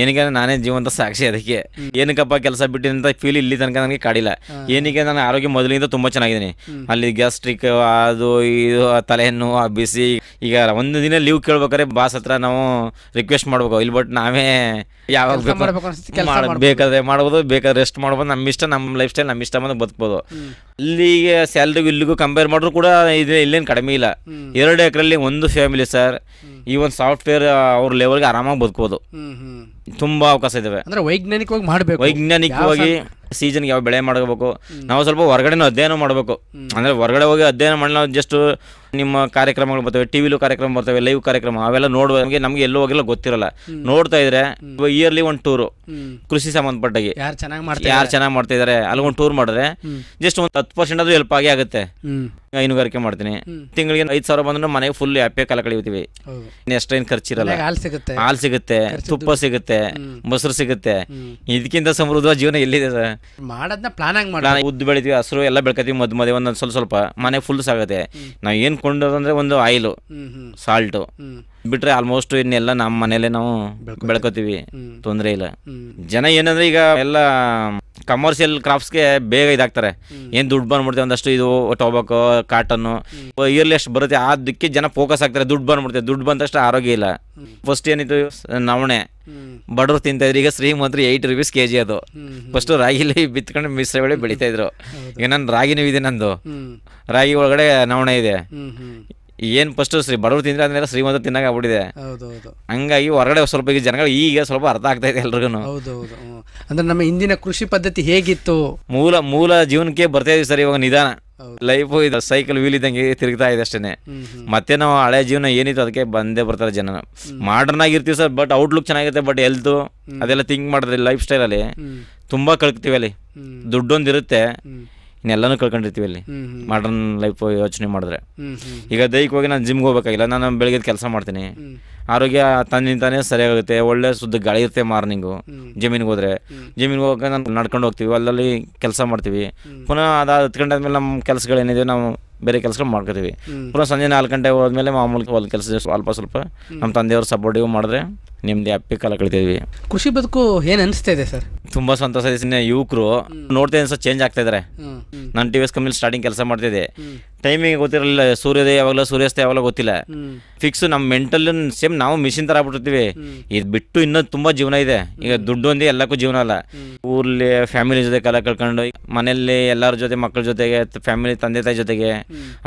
ಏನಕ್ಕೆ ನಾನೇ ಜೀವಂತ ಸಾಕ್ಷಿ ಅದಕ್ಕೆ ಏನಕ್ಕಪ್ಪ ಸ್ವಲ್ಪ ಕೆಲಸ ಬಿಟ್ಟಿದಂತ ಫೀಲ್ ಇಲ್ಲಿ ತನಕ ನನಗೆ ಕಾಡಿಲ್ಲ ಏನಿಗೆ ನಾನು ಆರೋಗ್ಯ ಮೊದಲಿಂದ ತುಂಬ ಚೆನ್ನಾಗಿದ್ದೀನಿ ಅಲ್ಲಿ ಗ್ಯಾಸ್ಟ್ರಿಕ್ ಅದು ಇದು ತಲೆಯನ್ನು ಆ ಬಿಸಿ ಈಗ ಒಂದು ದಿನ ಲೀವ್ ಕೇಳ್ಬೇಕಾದ್ರೆ ಬಾಸ್ ಹತ್ರ ನಾವು ರಿಕ್ವೆಸ್ಟ್ ಮಾಡ್ಬೇಕು ಇಲ್ಲಿ ಬಟ್ ನಾವೇ ಯಾವಾಗ ಬೇಕಾದ್ರೆ ಮಾಡ್ಬೋದು ಬೇಕಾದ್ರೆ ರೆಸ್ಟ್ ಮಾಡ್ಬೋದು ನಮ್ಮ ಇಷ್ಟ ನಮ್ಮ ಲೈಫ್ ಸ್ಟೈಲ್ ನಮ್ಮ ಇಷ್ಟ ಬಂದು ಬದುಕ್ಬೋದು ಅಲ್ಲಿಗೆ ಸ್ಯಾಲ್ರಿಗೂ ಇಲ್ಲಿಗೂ ಕಂಪೇರ್ ಮಾಡಿದ್ರು ಕೂಡ ಇದು ಇಲ್ಲೇನು ಕಡಿಮೆ ಇಲ್ಲ ಎರಡು ಎಕರೆಲ್ಲಿ ಒಂದು ಫ್ಯಾಮಿಲಿ ಸರ್ ಈ ಒಂದು ಸಾಫ್ಟ್ವೇರ್ ಅವ್ರ ಲೆವೆಲ್ಗೆ ಆರಾಮಾಗಿ ಬದುಕೋದು ತುಂಬಾ ಅವಕಾಶ ಇದಾವೆ ಅಂದ್ರೆ ವೈಜ್ಞಾನಿಕವಾಗಿ ಮಾಡಬೇಕು ವೈಜ್ಞಾನಿಕವಾಗಿ ಸೀಸನ್ಗೆ ಯಾವ ಬೆಳೆ ಮಾಡ್ಕೋಬೇಕು ನಾವು ಸ್ವಲ್ಪ ಹೊರಗಡೆನೂ ಅಧ್ಯಯನ ಮಾಡಬೇಕು ಅಂದರೆ ಹೊರಗಡೆ ಹೋಗಿ ಅಧ್ಯಯನ ಮಾಡಿ ನಾವು ಜಸ್ಟ್ ನಿಮ್ಮ ಕಾರ್ಯಕ್ರಮಗಳು ಬರ್ತವೆ ಟಿ ವಿಲು ಕಾರ್ಯಕ್ರಮ ಬರ್ತವೆ ಲೈವ್ ಕಾರ್ಯಕ್ರಮ ಅವೆಲ್ಲ ನೋಡುವ ನಮಗೆ ನಮಗೆ ಎಲ್ಲೂ ಹೋಗಿಲ್ಲ ಗೊತ್ತಿರಲ್ಲ ನೋಡ್ತಾ ಇದ್ರೆ ಇಯರ್ಲಿ ಒಂದು ಟೂರು ಕೃಷಿ ಸಂಬಂಧಪಟ್ಟಾಗಿ ಯಾರು ಚೆನ್ನಾಗಿ ಮಾಡ್ತಾರೆ ಯಾರು ಚೆನ್ನಾಗಿ ಮಾಡ್ತಾ ಇದಾರೆ ಅಲ್ಲಿ ಒಂದು ಟೂರ್ ಮಾಡಿದ್ರೆ ಜಸ್ಟ್ ಒಂದು ಹತ್ತು ಪರ್ಸೆಂಟ್ ಅದು ಹೆಲ್ಪ್ ಆಗಿ ಆಗುತ್ತೆ ಹೈನುಗಾರಿಕೆ ಮಾಡ್ತೀನಿ ತಿಂಗಳಿಗೆ ಐದು ಸಾವಿರ ಬಂದ್ರೆ ಮನೆಗೆ ಫುಲ್ ಹ್ಯಾಪಿ ಕಾಲ ಕಳಿತೀವಿ ಎಷ್ಟೇನು ಖರ್ಚಿರಲ್ಲ ಹಾಲು ಸಿಗುತ್ತೆ ತುಪ್ಪ ಸಿಗುತ್ತೆ ಮೊಸರು ಸಿಗುತ್ತೆ ಇದಕ್ಕಿಂತ ಸಮೃದ್ಧ ಜೀವನ ಎಲ್ಲಿದೆ ಸರ್ ಮಾಡೋದನ್ನ ಪ್ಲಾನ್ ಆಗಿ ಮಾಡೋಣ ಉದ್ದ ಬೆಳಿತೀವಿ ಹಸಿರು ಎಲ್ಲ ಬೆಳ್ಕತೀವಿ ಮದ್ ಮದುವೆ ಒಂದೊಂದು ಸ್ವಲ್ಪ ಸ್ವಲ್ಪ ಮನೆ ಫುಲ್ ಸಾಗುತ್ತೆ ನಾವು ಏನು ಕೊಂಡೋದಂದ್ರೆ ಒಂದು ಆಯಿಲು ಸಾಲ್ಟು ಬಿಟ್ರೆ ಆಲ್ಮೋಸ್ಟ್ ಇನ್ನೆಲ್ಲ ನಮ್ಮ ಮನೇಲೆ ನಾವು ಬೆಳ್ಕೋತೀವಿ ತೊಂದರೆ ಇಲ್ಲ ಜನ ಏನಂದ್ರೆ ಈಗ ಎಲ್ಲ ಕಮರ್ಷಿಯಲ್ ಕ್ರಾಪ್ಸ್ಗೆ ಬೇಗ ಇದಾಗ್ತಾರೆ ಏನು ದುಡ್ಡು ಬಂದ್ಬಿಡ್ತೇವೆ ಒಂದಷ್ಟು ಇದು ಕಾಟನ್ ಕಾಟನ್ನು ಎಷ್ಟು ಬರುತ್ತೆ ಆ ದಿಕ್ಕಿ ಜನ ಫೋಕಸ್ ಆಗ್ತಾರೆ ದುಡ್ಡು ಬಂದ್ಬಿಡ್ತೇವೆ ದುಡ್ಡು ಬಂದಷ್ಟು ಆರೋಗ್ಯ ಇಲ್ಲ ಫಸ್ಟ್ ಏನಿತ್ತು ನವಣೆ ಬಡವ್ರು ತಿಂತಾಯಿದ್ರು ಈಗ ಶ್ರೀಮಂತ್ರಿ ಏಯ್ಟ್ ರುಪೀಸ್ ಕೆ ಜಿ ಅದು ಫಸ್ಟು ರಾಗಿಲಿ ಬಿತ್ಕೊಂಡು ಮಿಶ್ರ ಬೆಳೆ ಬೆಳಿತಾ ಇದ್ರು ಈಗ ನನ್ ರಾಗಿನೂ ಇದೆ ನಂದು ರಾಗಿ ಒಳಗಡೆ ನವಣೆ ಇದೆ ಏನ್ ಫಸ್ಟ್ ಶ್ರೀ ಬಡವರು ತಿಂದ್ರೆ ಅಂದ್ರೆ ಶ್ರೀಮಂತ ತಿನ್ನಾಗ ಆಗ್ಬಿಟ್ಟಿದೆ ಹಂಗಾಗಿ ಹೊರಗಡೆ ಸ್ವಲ್ಪ ಈಗ ಜನಗಳು ಈಗ ಸ್ವಲ್ಪ ಅರ್ಥ ಆಗ್ತಾ ಇದೆ ಎಲ್ರಿಗೂ ಹೌದು ಅಂದ್ರೆ ನಮ್ಮ ಹಿಂದಿನ ಕೃಷಿ ಪದ್ಧತಿ ಹೇಗಿತ್ತು ಮೂಲ ಮೂಲ ಜೀವನಕ್ಕೆ ಬರ್ತಾ ಇದೀವಿ ಸರ್ ಇವಾಗ ನಿಧಾನ ಲೈಫು ಇದು ಸೈಕಲ್ ವೀಲ್ ಇದ್ದಂಗೆ ತಿರುಗ್ತಾ ಇದೆ ಅಷ್ಟೇ ಮತ್ತೆ ನಾವು ಹಳೆ ಜೀವನ ಏನಿತ್ತು ಅದಕ್ಕೆ ಬಂದೇ ಬರ್ತಾರೆ ಜನ ಮಾಡರ್ನ್ ಆಗಿರ್ತೀವಿ ಸರ್ ಬಟ್ ಔಟ್ಲುಕ್ ಚೆನ್ನಾಗಿರುತ್ತೆ ಬಟ್ ಹೆಲ್ತ್ ಅದೆಲ್ಲ ಥಿಂಕ್ ಮಾಡಿದ್ರೆ ಲೈಫ್ ಸ್ಟೈಲಲ್ಲಿ ತುಂಬ ಕಳ್ಕ್ತೀವಿ ಅಲ್ಲಿ ದುಡ್ಡೊಂದಿರುತ್ತೆ ಇನ್ನೆಲ್ಲನೂ ಕಳ್ಕೊಂಡಿರ್ತೀವಿ ಅಲ್ಲಿ ಮಾಡರ್ನ್ ಲೈಫ್ ಯೋಚನೆ ಮಾಡಿದ್ರೆ ಈಗ ದೈಹಿಕವಾಗಿ ನಾನು ಜಿಮ್ಗೆ ಹೋಗ್ಬೇಕಾಗಿಲ್ಲ ನಾನು ಬೆಳಗ್ಗೆ ಕೆಲಸ ಮಾಡ್ತೀನಿ ಆರೋಗ್ಯ ತನ್ನಿಂತಾನೇ ಸರಿಯಾಗುತ್ತೆ ಒಳ್ಳೆ ಶುದ್ಧ ಗಾಳಿ ಇರುತ್ತೆ ಮಾರ್ನಿಂಗು ಜಮೀನಿಗೆ ಹೋದ್ರೆ ಜಮೀನಿಗೆ ಹೋಗೋಕೆ ನಾನು ನಡ್ಕೊಂಡು ಹೋಗ್ತೀವಿ ಅಲ್ಲಲ್ಲಿ ಕೆಲಸ ಮಾಡ್ತೀವಿ ಪುನಃ ಅದು ಹತ್ತು ಗಂಟೆ ಆದಮೇಲೆ ನಮ್ಮ ಕೆಲಸಗಳೇನಿದೆ ನಾವು ಬೇರೆ ಕೆಲಸಗಳು ಮಾಡ್ಕೊತೀವಿ ಪುನಃ ಸಂಜೆ ನಾಲ್ಕು ಗಂಟೆ ಹೋದ್ಮೇಲೆ ಮಾಮೂಲಿ ಒಂದು ಕೆಲಸ ಸ್ವಲ್ಪ ಸ್ವಲ್ಪ ನಮ್ಮ ತಂದೆಯವರು ಸಪೋರ್ಟಿವ್ ಮಾಡಿದ್ರೆ ನಿಮ್ದು ಅಪ್ಪಿ ಕಾಲ ಕಳಿತಿದ್ವಿ ಖುಷಿ ಬದುಕು ಏನ್ ಅನಿಸ್ತಾ ಇದೆ ಸರ್ ತುಂಬಾ ಸಂತೋಷ ಇದೆ ಯುವಕರು ನೋಡ್ತಾ ಸರ್ ಚೇಂಜ್ ಆಗ್ತಾ ಇದಾರೆ ನಾನು T V S company starting ಕೆಲಸ ಮಾಡ್ತಿದ್ದೆ ಟೈಮಿಂಗ್ ಗೊತ್ತಿರಲಿಲ್ಲ ಸೂರ್ಯೋದಯ ಯಾವಾಗಲೂ ಸೂರ್ಯಾಸ್ತ ಯಾವಾಗಲೋ ಗೊತ್ತಿಲ್ಲ ಫಿಕ್ಸ್ ನಮ್ಮ ಮೆಂಟಲ್ ಸೇಮ್ ನಾವು ಮಿಷಿನ್ ತರ ಆಗ್ಬಿಟ್ಟಿರ್ತೀವಿ ಇದು ಬಿಟ್ಟು ಇನ್ನೂ ತುಂಬಾ ಜೀವನ ಇದೆ ಈಗ ದುಡ್ಡು ಒಂದೇ ಎಲ್ಲಕ್ಕೂ ಜೀವನ ಅಲ್ಲ ಊರ್ಲಿ ಫ್ಯಾಮಿಲಿ ಜೊತೆ ಕಾಲ ಕಳ್ಕೊಂಡು ಮನೆಯಲ್ಲಿ ಎಲ್ಲರ ಜೊತೆ ಮಕ್ಕಳ ಜೊತೆಗೆ ಫ್ಯಾಮಿಲಿ ತಂದೆ ತಾಯಿ ಜೊತೆಗೆ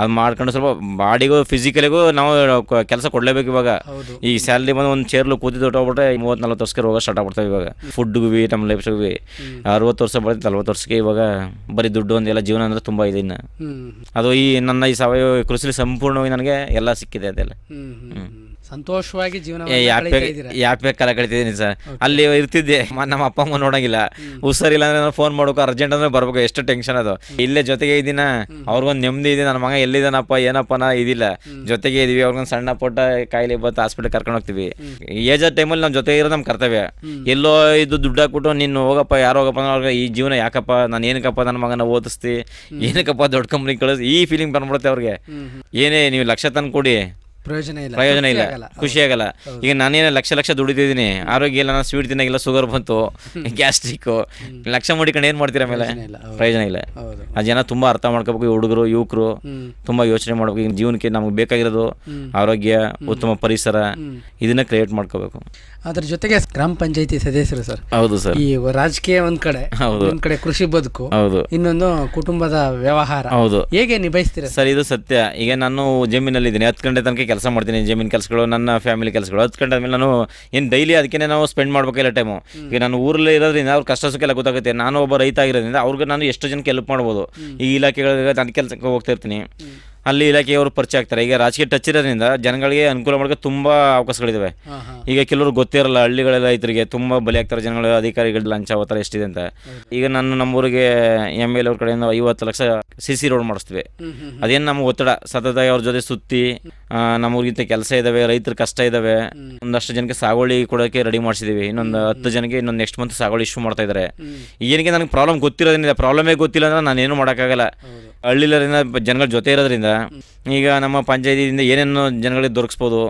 ಅದು ಮಾಡ್ಕೊಂಡು ಸ್ವಲ್ಪ ಬಾಡಿಗೂ ಫಿಸಿಕಲಿಗೂ ನಾವು ಕೆಲಸ ಕೊಡ್ಲೇಬೇಕು ಇವಾಗ ಈ ಸ್ಯಾಲ್ರಿ ಬಂದು ಒಂದು ಚೇರ್ಲು ಕೂತಿದ್ದು ಹೋಗ್ಬಿಟ್ರೆ ಮೂವತ್ತು ನಲ್ವತ್ತು ವರ್ಷಕ್ಕೆ ಹೋಗೋ ಸ್ಟಾರ್ಟ್ ಆಗ್ಬಿಡ್ತಾವೆ ಇವಾಗ ಫುಡ್ ಬಿ ನಮ್ಮ ಲೈಫ್ ಬಿ ಅರವತ್ತು ವರ್ಷ ಬರ್ತೀವಿ ನಲ್ವತ್ತು ವರ್ಷಕ್ಕೆ ಇವಾಗ ಬರೀ ದುಡ್ಡು ಒಂದೆಲ್ಲ ಜೀವನ ಅಂದ್ರೆ ತುಂಬಾ ಇದೆ ಇನ್ನು ಅದು ಈ ನನ್ನ ಈ ಸಾವಯವ ಕೃಷಿಲಿ ಸಂಪೂರ್ಣವಾಗಿ ನನಗೆ ಎಲ್ಲ ಸಿಕ್ಕಿದೆ ಅದೆಲ್ಲ ಹ್ಞೂ ಸಂತೋಷವಾಗಿ ಜೀವನ ಯಾಕೆ ಕಾಲ ಕಳಿತಿದ್ದೀನಿ ಸರ್ ಅಲ್ಲಿ ಇರ್ತಿದ್ದೆ ನಮ್ಮ ಅಪ್ಪ ಅಮ್ಮ ನೋಡಂಗಿಲ್ಲ ಹುಷಾರಿಲ್ಲ ಅಂದ್ರೆ ಫೋನ್ ಮಾಡ್ಬೇಕು ಅರ್ಜೆಂಟ್ ಅಂದ್ರೆ ಬರ್ಬೇಕು ಎಷ್ಟು ಟೆನ್ಷನ್ ಅದು ಇಲ್ಲೇ ಜೊತೆಗೆ ಇದ್ದೀನ ಅವ್ರಿಗೊಂದು ನೆಮ್ಮದಿ ಇದೆ ನನ್ನ ಮಗ ಎಲ್ಲಿದ್ದಾನಪ್ಪ ಏನಪ್ಪ ನಾ ಇದಿಲ್ಲ ಜೊತೆಗೆ ಇದೀವಿ ಅವ್ರಿಗೊಂದು ಸಣ್ಣ ಪುಟ್ಟ ಕಾಯಿಲೆ ಬತ್ತು ಹಾಸ್ಪಿಟಲ್ ಕರ್ಕೊಂಡು ಹೋಗ್ತೀವಿ ಏಜ್ ಟೈಮಲ್ಲಿ ನಮ್ಮ ಜೊತೆಗೆ ಇರೋ ನಮ್ಮ ಕರ್ತವ್ಯ ಎಲ್ಲೋ ಇದು ದುಡ್ಡು ಹಾಕ್ಬಿಟ್ಟು ನೀನು ಹೋಗಪ್ಪ ಯಾರು ಹೋಗಪ್ಪ ಅಂದ್ರೆ ಅವ್ರಿಗೆ ಈ ಜೀವನ ಯಾಕಪ್ಪ ನಾನು ಏನಕ್ಕಪ್ಪ ನನ್ನ ಮಗನ ಓದಿಸ್ತಿ ಏನಕ್ಕಪ್ಪ ದೊಡ್ಡ ಕಂಪ್ನಿ ಕಳಿಸಿ ಈ ಫೀಲಿಂಗ್ ಬಂದ್ಬಿಡುತ್ತೆ ಅವ್ರಿಗೆ ಏನೇ ನೀವು ಲಕ್ಷ ತಂದು ಕೊಡಿ ಪ್ರಯೋಜನ ಇಲ್ಲ ಪ್ರಯೋಜನ ಇಲ್ಲ ಖುಷಿ ಆಗಲ್ಲ ಈಗ ನಾನೇನು ಲಕ್ಷ ಲಕ್ಷ ದುಡಿದಿದ್ದೀನಿ ಆರೋಗ್ಯ ಇಲ್ಲ ಸ್ವೀಟ್ ತಿನ್ನಾಗಿಲ್ಲ ಸುಗರ್ ಬಂತು ಗ್ಯಾಸ್ಟ್ರಿಕ್ ಲಕ್ಷ ಮಾಡಿಕೊಂಡು ಏನು ಮಾಡ್ತೀರ ಮೇಲೆ ಪ್ರಯೋಜನ ಇಲ್ಲ ಆ ಜನ ತುಂಬಾ ಅರ್ಥ ಮಾಡ್ಕೋಬೇಕು ಹುಡುಗರು ಯುವಕರು ತುಂಬಾ ಯೋಚನೆ ಮಾಡಬೇಕು ಈಗ ಜೀವನಕ್ಕೆ ನಮ್ಗೆ ಬೇಕಾಗಿರೋದು ಆರೋಗ್ಯ ಉತ್ತಮ ಪರಿಸರ ಇದನ್ನ ಕ್ರಿಯೇಟ್ ಮಾಡ್ಕೋಬೇಕು ಅದ್ರ ಜೊತೆಗೆ ಗ್ರಾಮ ಪಂಚಾಯತಿ ಸದಸ್ಯರು ಸರ್ ಹೌದು ಸರ್ ಈ ರಾಜಕೀಯ ಒಂದ್ ಕಡೆ ಒಂದ್ ಕಡೆ ಕೃಷಿ ಬದುಕು ಹೌದು ಇನ್ನೊಂದು ಕುಟುಂಬದ ವ್ಯವಹಾರ ಹೌದು ಹೇಗೆ ನಿಭಾಯಿಸ್ತೀರಾ ಸರ್ ಇದು ಸತ್ಯ ಈಗ ನಾನು ಜಮೀನಲ್ಲಿ ಇದ್ದೀನಿ ಹತ್ತು ಗಂಟೆ ತನಕ ಕೆಲಸ ಮಾಡ್ತೀನಿ ಜಮೀನ್ ಕೆಲಸಗಳು ನನ್ನ ಫ್ಯಾಮಿಲಿ ಕೆಲಸಗಳು ಹತ್ತು ಗಂಟೆ ಆದ್ಮೇಲೆ ನಾನು ಏನು ಡೈಲಿ ಅದಕ್ಕೆ ನಾವು ಸ್ಪೆಂಡ್ ಮಾಡ್ಬೇಕಿಲ್ಲ ಟೈಮು ಈಗ ನಾನು ಊರಲ್ಲಿ ಇರೋದ್ರಿಂದ ಅವ್ರ ಕಷ್ಟ ಗೊತ್ತಾಗುತ್ತೆ ನಾನು ಒಬ್ಬ ರೈತ ಆಗಿರೋದ್ರಿಂದ ಅವ್ರಿಗೆ ನಾನು ಎಷ್ಟು ಜನಕ್ಕೆ ಹೆಲ್ಪ್ ಮಾಡ್ಬೋದು ಈ ಇಲಾಖೆಗಳಿಗೆ ನಾನು ಕೆಲಸಕ್ಕೆ ಹೋಗ್ತಾ ಇರ್ತೀನಿ ಅಲ್ಲಿ ಇಲಾಖೆಯವರು ಪರಿಚಯ ಆಗ್ತಾರೆ ಈಗ ರಾಜಕೀಯ ಟಚ್ ಇರೋದ್ರಿಂದ ಜನಗಳಿಗೆ ಅನುಕೂಲ ಮಾಡೋಕ್ಕೆ ತುಂಬ ಅವಕಾಶಗಳಿದ್ದಾವೆ ಈಗ ಕೆಲವರು ಗೊತ್ತೇ ಇರಲ್ಲ ಹಳ್ಳಿಗಳೆಲ್ಲ ರೈತರಿಗೆ ತುಂಬ ಬಲಿ ಆಗ್ತಾರೆ ಜನಗಳು ಅಧಿಕಾರಿಗಳು ಲಂಚ ಅವತಾರ ಎಷ್ಟಿದೆ ಅಂತ ಈಗ ನಾನು ನಮ್ಮೂರಿಗೆ ಎಮ್ ಎಲ್ ಅವ್ರ ಕಡೆಯಿಂದ ಐವತ್ತು ಲಕ್ಷ ಸಿ ಸಿ ರೋಡ್ ಮಾಡಿಸ್ತೀವಿ ಅದೇನು ನಮ್ಗೆ ಒತ್ತಡ ಸತತ ಅವ್ರ ಜೊತೆ ಸುತ್ತಿ ನಮ್ಮೂರಿಗಿಂತ ಕೆಲಸ ಇದಾವೆ ರೈತರ ಕಷ್ಟ ಇದಾವೆ ಒಂದಷ್ಟು ಜನಕ್ಕೆ ಸಾಗೋಳಿ ಕೊಡೋಕೆ ರೆಡಿ ಮಾಡಿಸಿದೀವಿ ಇನ್ನೊಂದು ಹತ್ತು ಜನಕ್ಕೆ ಇನ್ನೊಂದು ನೆಕ್ಸ್ಟ್ ಮಂತ್ ಸಾಗೋಳಿ ಇಶ್ಯೂ ಮಾಡ್ತಾ ಇದ್ದಾರೆ ಏನಕ್ಕೆ ನನಗೆ ಪ್ರಾಬ್ಲಮ್ ಗೊತ್ತಿರೋದ್ರಿಂದ ಪ್ರಾಬ್ಲಮೇ ಗೊತ್ತಿಲ್ಲ ಅಂದ್ರೆ ನಾನು ಏನು ಮಾಡೋಕ್ಕಾಗಲ್ಲ ಹಳ್ಳಿಲರಿಂದ ಜನಗಳ ಜೊತೆ ಇರೋದ್ರಿಂದ ಈಗ ನಮ್ಮ ಪಂಚಾಯತಿಯಿಂದ ಏನೇನು ಜನಗಳಿಗೆ ದೊರಕಿಸ್ಬೋದು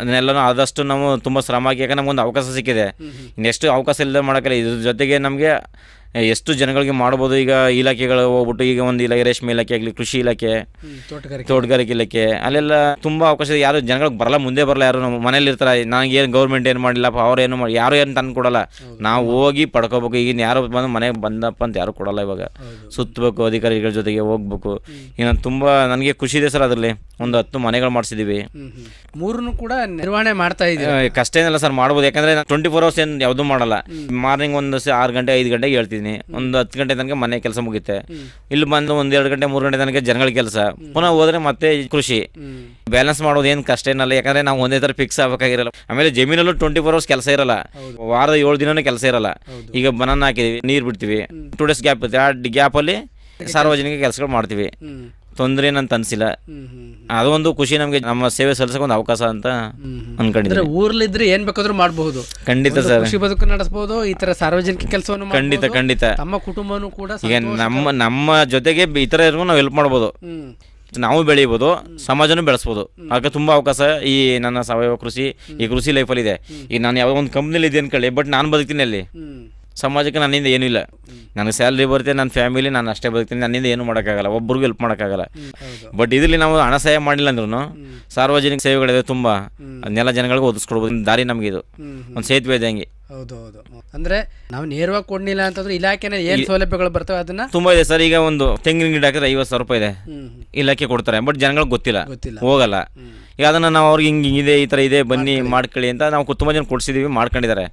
ಅದನ್ನೆಲ್ಲನೂ ಆದಷ್ಟು ನಾವು ತುಂಬ ಶ್ರಮ ಹಾಕಿ ಯಾಕಂದ್ರೆ ನಮಗೊಂದು ಅವಕಾಶ ಸಿಕ್ಕಿದೆ ನೆಕ್ಸ್ಟ್ ಅವಕಾಶ ಇಲ್ಲದೆ ಮಾಡೋಕ್ಕಲ್ಲ ಇದ್ರ ಜೊತೆಗೆ ನಮಗೆ ಎಷ್ಟು ಜನಗಳಿಗೆ ಮಾಡ್ಬೋದು ಈಗ ಇಲಾಖೆಗಳು ಹೋಗ್ಬಿಟ್ಟು ಈಗ ಒಂದು ಇಲ್ಲ ರೇಷ್ಮೆ ಇಲಾಖೆ ಆಗಲಿ ಕೃಷಿ ಇಲಾಖೆ ತೋಟಗಾರಿಕೆ ಇಲಾಖೆ ಅಲ್ಲೆಲ್ಲ ತುಂಬ ಅವಕಾಶ ಯಾರು ಜನಗಳಿಗೆ ಬರಲ್ಲ ಮುಂದೆ ಬರಲ್ಲ ಯಾರು ನಮ್ಮ ಮನೇಲಿ ಇರ್ತಾರೆ ನನಗೆ ಏನು ಗೌರ್ಮೆಂಟ್ ಏನು ಮಾಡಿಲ್ಲ ಅವ್ರು ಏನು ಮಾಡಿ ಯಾರು ಏನು ತಂದು ಕೊಡಲ್ಲ ನಾವು ಹೋಗಿ ಪಡ್ಕೋಬೇಕು ಈಗಿನ ಯಾರು ಬಂದು ಮನೆಗೆ ಬಂದಪ್ಪ ಅಂತ ಯಾರು ಕೊಡಲ್ಲ ಇವಾಗ ಸುತ್ತಬೇಕು ಅಧಿಕಾರಿಗಳ ಜೊತೆಗೆ ಹೋಗ್ಬೇಕು ಈಗ ತುಂಬ ನನಗೆ ಖುಷಿ ಇದೆ ಸರ್ ಅದರಲ್ಲಿ ಒಂದು ಹತ್ತು ಮನೆಗಳು ಮಾಡಿಸಿದ್ದೀವಿ ಮೂರನ್ನು ಕೂಡ ನಿರ್ವಹಣೆ ಮಾಡ್ತಾ ಇದ್ದೀವಿ ಕಷ್ಟ ಏನಲ್ಲ ಸರ್ ಮಾಡ್ಬೋದು ಯಾಕಂದ್ರೆ ಟ್ವೆಂಟಿ ಫೋರ್ ಅವರ್ಸ್ ಏನು ಯಾವುದೂ ಮಾಡಲ್ಲ ಮಾರ್ನಿಂಗ್ ಒಂದು ಆರು ಗಂಟೆ ಐದು ಗಂಟೆಗೆ ಹೇಳ್ತೀವಿ ಒಂದ್ ಒಂದು ಹತ್ತು ಗಂಟೆ ತನಕ ಮನೆ ಕೆಲಸ ಮುಗಿತೆ ಇಲ್ಲಿ ಬಂದು ಒಂದ್ ಎರಡು ಗಂಟೆ ಮೂರು ಗಂಟೆ ತನಕ ಜನಗಳ ಕೆಲಸ ಪುನಃ ಹೋದ್ರೆ ಮತ್ತೆ ಕೃಷಿ ಬ್ಯಾಲೆನ್ಸ್ ಮಾಡೋದು ಏನು ಕಷ್ಟ ಏನಲ್ಲ ಯಾಕಂದ್ರೆ ನಾವು ಒಂದೇ ತರ ಫಿಕ್ಸ್ ಆಗಬೇಕಾಗಿರಲ್ಲ ಆಮೇಲೆ ಜಮೀನಲ್ಲೂ ಟ್ವೆಂಟಿ ಫೋರ್ ಅವರ್ಸ್ ಕೆಲಸ ಇರಲ್ಲ ವಾರದ ಏಳು ದಿನನೂ ಕೆಲಸ ಇರಲ್ಲ ಈಗ ಬನನ್ ಹಾಕಿದೀವಿ ನೀರು ಬಿಡ್ತೀವಿ ಟೂ ಡೇಸ್ ಗ್ಯಾಪ್ ಇರುತ್ತೆ ಆ ಅಲ್ಲಿ ಸಾರ್ವಜನಿಕ ಕೆಲಸಗಳು ಮಾಡ್ತೀವಿ ತೊಂದ್ರೆ ಅಂತ ಅನ್ಸಿಲ್ಲ ಅದೊಂದು ಖುಷಿ ನಮಗೆ ನಮ್ಮ ಸೇವೆ ಸಲ್ಲಿಸಕ್ಕೆ ಒಂದು ಅವಕಾಶ ಅಂತ ಅನ್ಕೊಂಡಿದ್ರೆ ಊರ್ಲಿದ್ರೆ ಏನ್ ಬೇಕಾದ್ರೂ ಮಾಡಬಹುದು ಖಂಡಿತ ಸರ್ ಕೃಷಿ ಬದುಕು ನಡೆಸಬಹುದು ಈ ತರ ಸಾರ್ವಜನಿಕ ಕೆಲಸವನ್ನು ಖಂಡಿತ ಖಂಡಿತ ನಮ್ಮ ಕುಟುಂಬನೂ ಕೂಡ ಈಗ ನಮ್ಮ ನಮ್ಮ ಜೊತೆಗೆ ಇತರ ನಾವು ಹೆಲ್ಪ್ ಮಾಡಬಹುದು ನಾವು ಬೆಳಿಬೋದು ಸಮಾಜನೂ ಬೆಳೆಸಬಹುದು ಆಗ ತುಂಬಾ ಅವಕಾಶ ಈ ನನ್ನ ಸಾವಯವ ಕೃಷಿ ಈ ಕೃಷಿ ಲೈಫಲ್ಲಿ ಇದೆ ಈಗ ನಾನು ಯಾವ್ದೋ ಒಂದು ಕಂಪ್ನಿಲಿ ಇದೆ ಅನ್ಕೊಳ್ಳಿ ಬಟ್ ನಾನು ಬದುಕ್ತೀನಿ ಅಲ್ಲಿ ಸಮಾಜಕ್ಕೆ ನನ್ನಿಂದ ಏನೂ ಇಲ್ಲ ನನಗೆ ಸ್ಯಾಲ್ರಿ ಬರುತ್ತೆ ನನ್ನ ಫ್ಯಾಮಿಲಿ ನಾನು ಅಷ್ಟೇ ಬದುಕ್ತೀನಿ ನನ್ನಿಂದ ಏನು ಮಾಡೋಕ್ಕಾಗಲ್ಲ ಒಬ್ಬರಿಗೂ ಹೆಲ್ಪ್ ಮಾಡೋಕ್ಕಾಗಲ್ಲ ಬಟ್ ಇದರಲ್ಲಿ ನಾವು ಹಣ ಸಹಾಯ ಮಾಡಿಲ್ಲ ಅಂದ್ರೂ ಸಾರ್ವಜನಿಕ ಸೇವೆಗಳಿದೆ ತುಂಬ ಅದನ್ನೆಲ್ಲ ಜನಗಳಿಗೆ ಒದಗಿಸ್ಕೊಡ್ಬೋದು ದಾರಿ ನಮಗಿದು ಒಂದು ಸೇತುವೆ ಹಂಗೆ ಹೌದು ಹೌದು ಅಂದ್ರೆ ನಾವು ನೇರವಾಗಿ ಕೊಡ್ಲಿಲ್ಲ ಅಂತಂದ್ರೆ ಇಲಾಖೆನ ಏನ್ ಸೌಲಭ್ಯಗಳು ಬರ್ತವೆ ಅದನ್ನ ತುಂಬಾ ಇದೆ ಸರ್ ಈಗ ಒಂದು ತೆಂಗಿನ ಗಿಡ ಹಾಕಿದ್ರೆ ಐವತ್ತು ಸಾವಿರ ರೂಪಾಯಿ ಇದೆ ಇಲಾಖೆ ಕೊಡ್ತಾರೆ ಬಟ್ ಜನಗಳಿಗೆ ಗೊತ್ತಿಲ್ಲ ಹೋಗಲ್ಲ ಈಗ ಅದನ್ನ ನಾವು ಅವ್ರಿಗೆ ಹಿಂಗೆ ಹಿಂಗಿದೆ ಈ ತರ ಇದೆ ಬನ್ನಿ ಮಾಡ್ಕೊಳ್ಳಿ ಅಂತ ನಾವು ತುಂಬಾ ಜನ ಕೊಡ್ಸಿದೀವಿ ಮಾಡ್ಕೊಂಡಿದ್ದಾರೆ